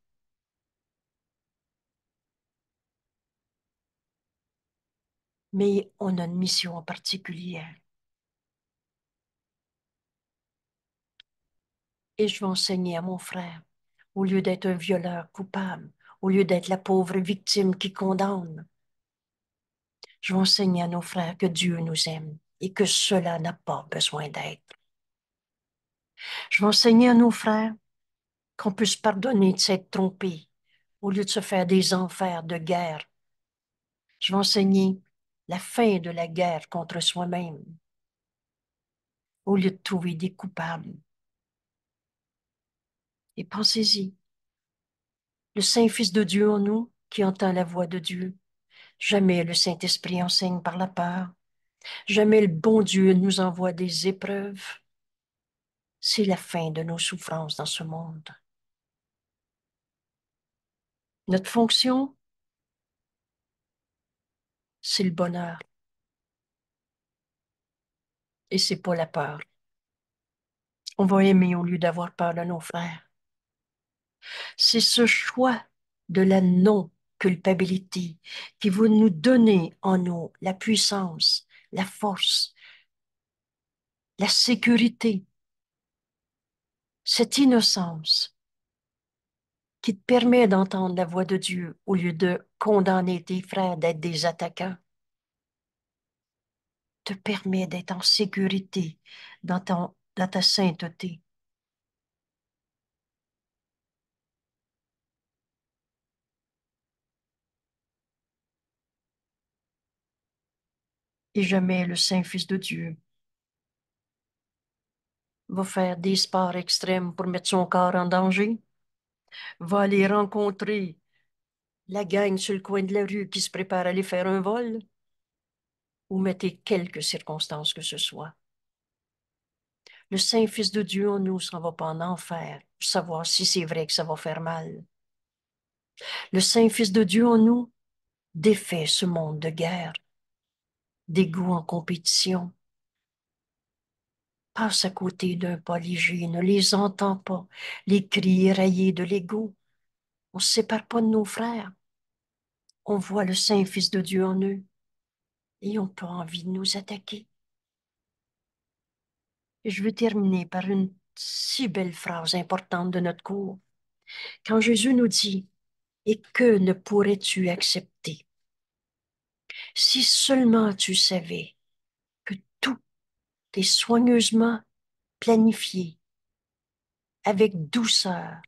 mais on a une mission en particulier. Et je vais enseigner à mon frère, au lieu d'être un violeur coupable, au lieu d'être la pauvre victime qui condamne, je vais enseigner à nos frères que Dieu nous aime et que cela n'a pas besoin d'être. Je vais enseigner à nos frères qu'on puisse pardonner de s'être trompé au lieu de se faire des enfers de guerre. Je vais enseigner la fin de la guerre contre soi-même, au lieu de trouver des coupables. Et pensez-y, le Saint-Fils de Dieu en nous, qui entend la voix de Dieu. Jamais le Saint-Esprit enseigne par la peur. Jamais le bon Dieu nous envoie des épreuves. C'est la fin de nos souffrances dans ce monde. Notre fonction, c'est le bonheur. Et c'est pas la peur. On va aimer au lieu d'avoir peur de nos frères. C'est ce choix de la non-culpabilité qui va nous donner en nous la puissance, la force, la sécurité, cette innocence qui te permet d'entendre la voix de Dieu au lieu de condamner tes frères d'être des attaquants, te permet d'être en sécurité dans, ta sainteté. Et jamais le Saint-Fils de Dieu va faire des sports extrêmes pour mettre son corps en danger Va les rencontrer, la gagne sur le coin de la rue qui se prépare à aller faire un vol, ou mettez quelques circonstances que ce soit. Le Saint-Fils de Dieu en nous s'en va pas en enfer savoir si c'est vrai que ça va faire mal. Le Saint-Fils de Dieu en nous défait ce monde de guerre, d'égout en compétition, passe à côté d'un polygie, ne les entend pas, les cris raillés de l'ego. On ne se sépare pas de nos frères. On voit le Saint-Fils de Dieu en eux et on pas envie de nous attaquer. je veux terminer par une si belle phrase importante de notre cours. Quand Jésus nous dit Et que ne pourrais-tu accepter Si seulement tu savais t'es soigneusement planifié avec douceur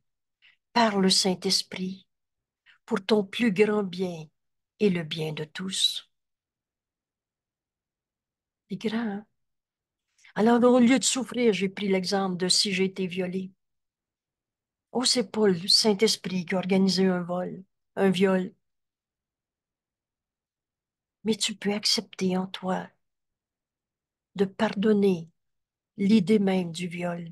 par le Saint-Esprit pour ton plus grand bien et le bien de tous. C'est grand. Hein? Alors, au lieu de souffrir, j'ai pris l'exemple de si j'ai été violée. Oh, c'est pas le Saint-Esprit qui a organisé un vol, un viol. Mais tu peux accepter en toi de pardonner l'idée même du viol,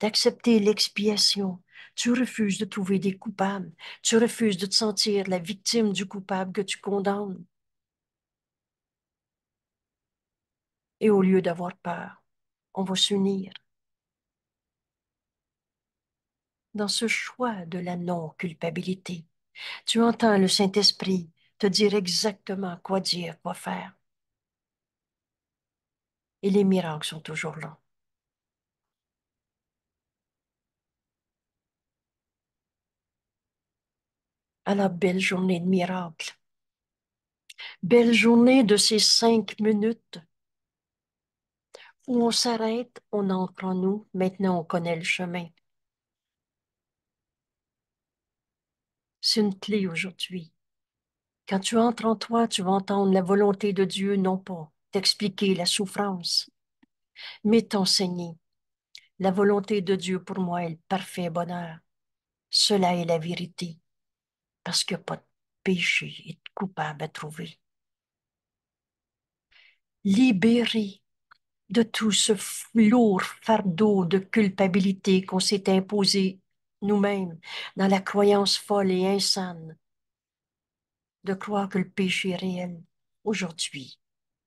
d'accepter l'expiation. Tu refuses de trouver des coupables. Tu refuses de te sentir la victime du coupable que tu condamnes. Et au lieu d'avoir peur, on va s'unir dans ce choix de la non-culpabilité. Tu entends le Saint-Esprit te dire exactement quoi dire, quoi faire et les miracles sont toujours là. À ah, la belle journée de miracles. Belle journée de ces cinq minutes où on s'arrête, on entre en nous, maintenant on connaît le chemin. C'est une clé aujourd'hui. Quand tu entres en toi, tu vas entendre la volonté de Dieu, non pas t'expliquer la souffrance, mais t'enseigner. La volonté de Dieu pour moi est le parfait bonheur. Cela est la vérité, parce qu'il n'y a pas de péché et de coupable à trouver. Libéré de tout ce lourd fardeau de culpabilité qu'on s'est imposé nous-mêmes dans la croyance folle et insane de croire que le péché est réel aujourd'hui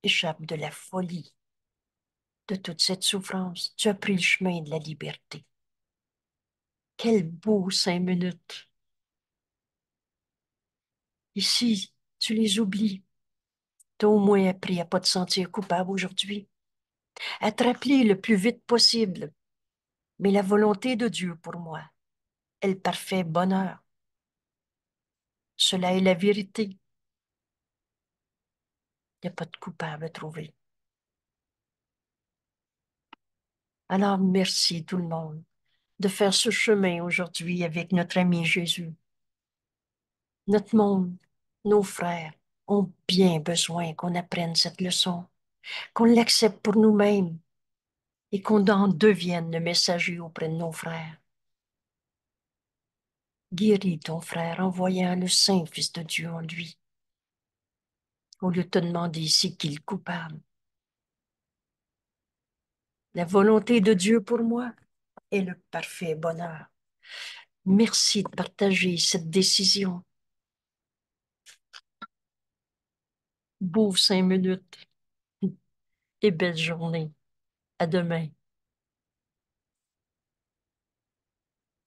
échappe de la folie de toute cette souffrance. Tu as pris le chemin de la liberté. Quel beau cinq minutes. Ici, tu les oublies. Tu as au moins appris à pas te sentir coupable aujourd'hui, à te le plus vite possible. Mais la volonté de Dieu pour moi, elle parfait bonheur. Cela est la vérité. Il n'y a pas de coupable à trouver. Alors merci tout le monde de faire ce chemin aujourd'hui avec notre ami Jésus. Notre monde, nos frères ont bien besoin qu'on apprenne cette leçon, qu'on l'accepte pour nous-mêmes et qu'on en devienne le messager auprès de nos frères. Guéris ton frère en voyant le Saint-Fils de Dieu en lui au lieu de te demander ici qu'il coupable. La volonté de Dieu pour moi est le parfait bonheur. Merci de partager cette décision. Beau cinq minutes et belle journée. À demain.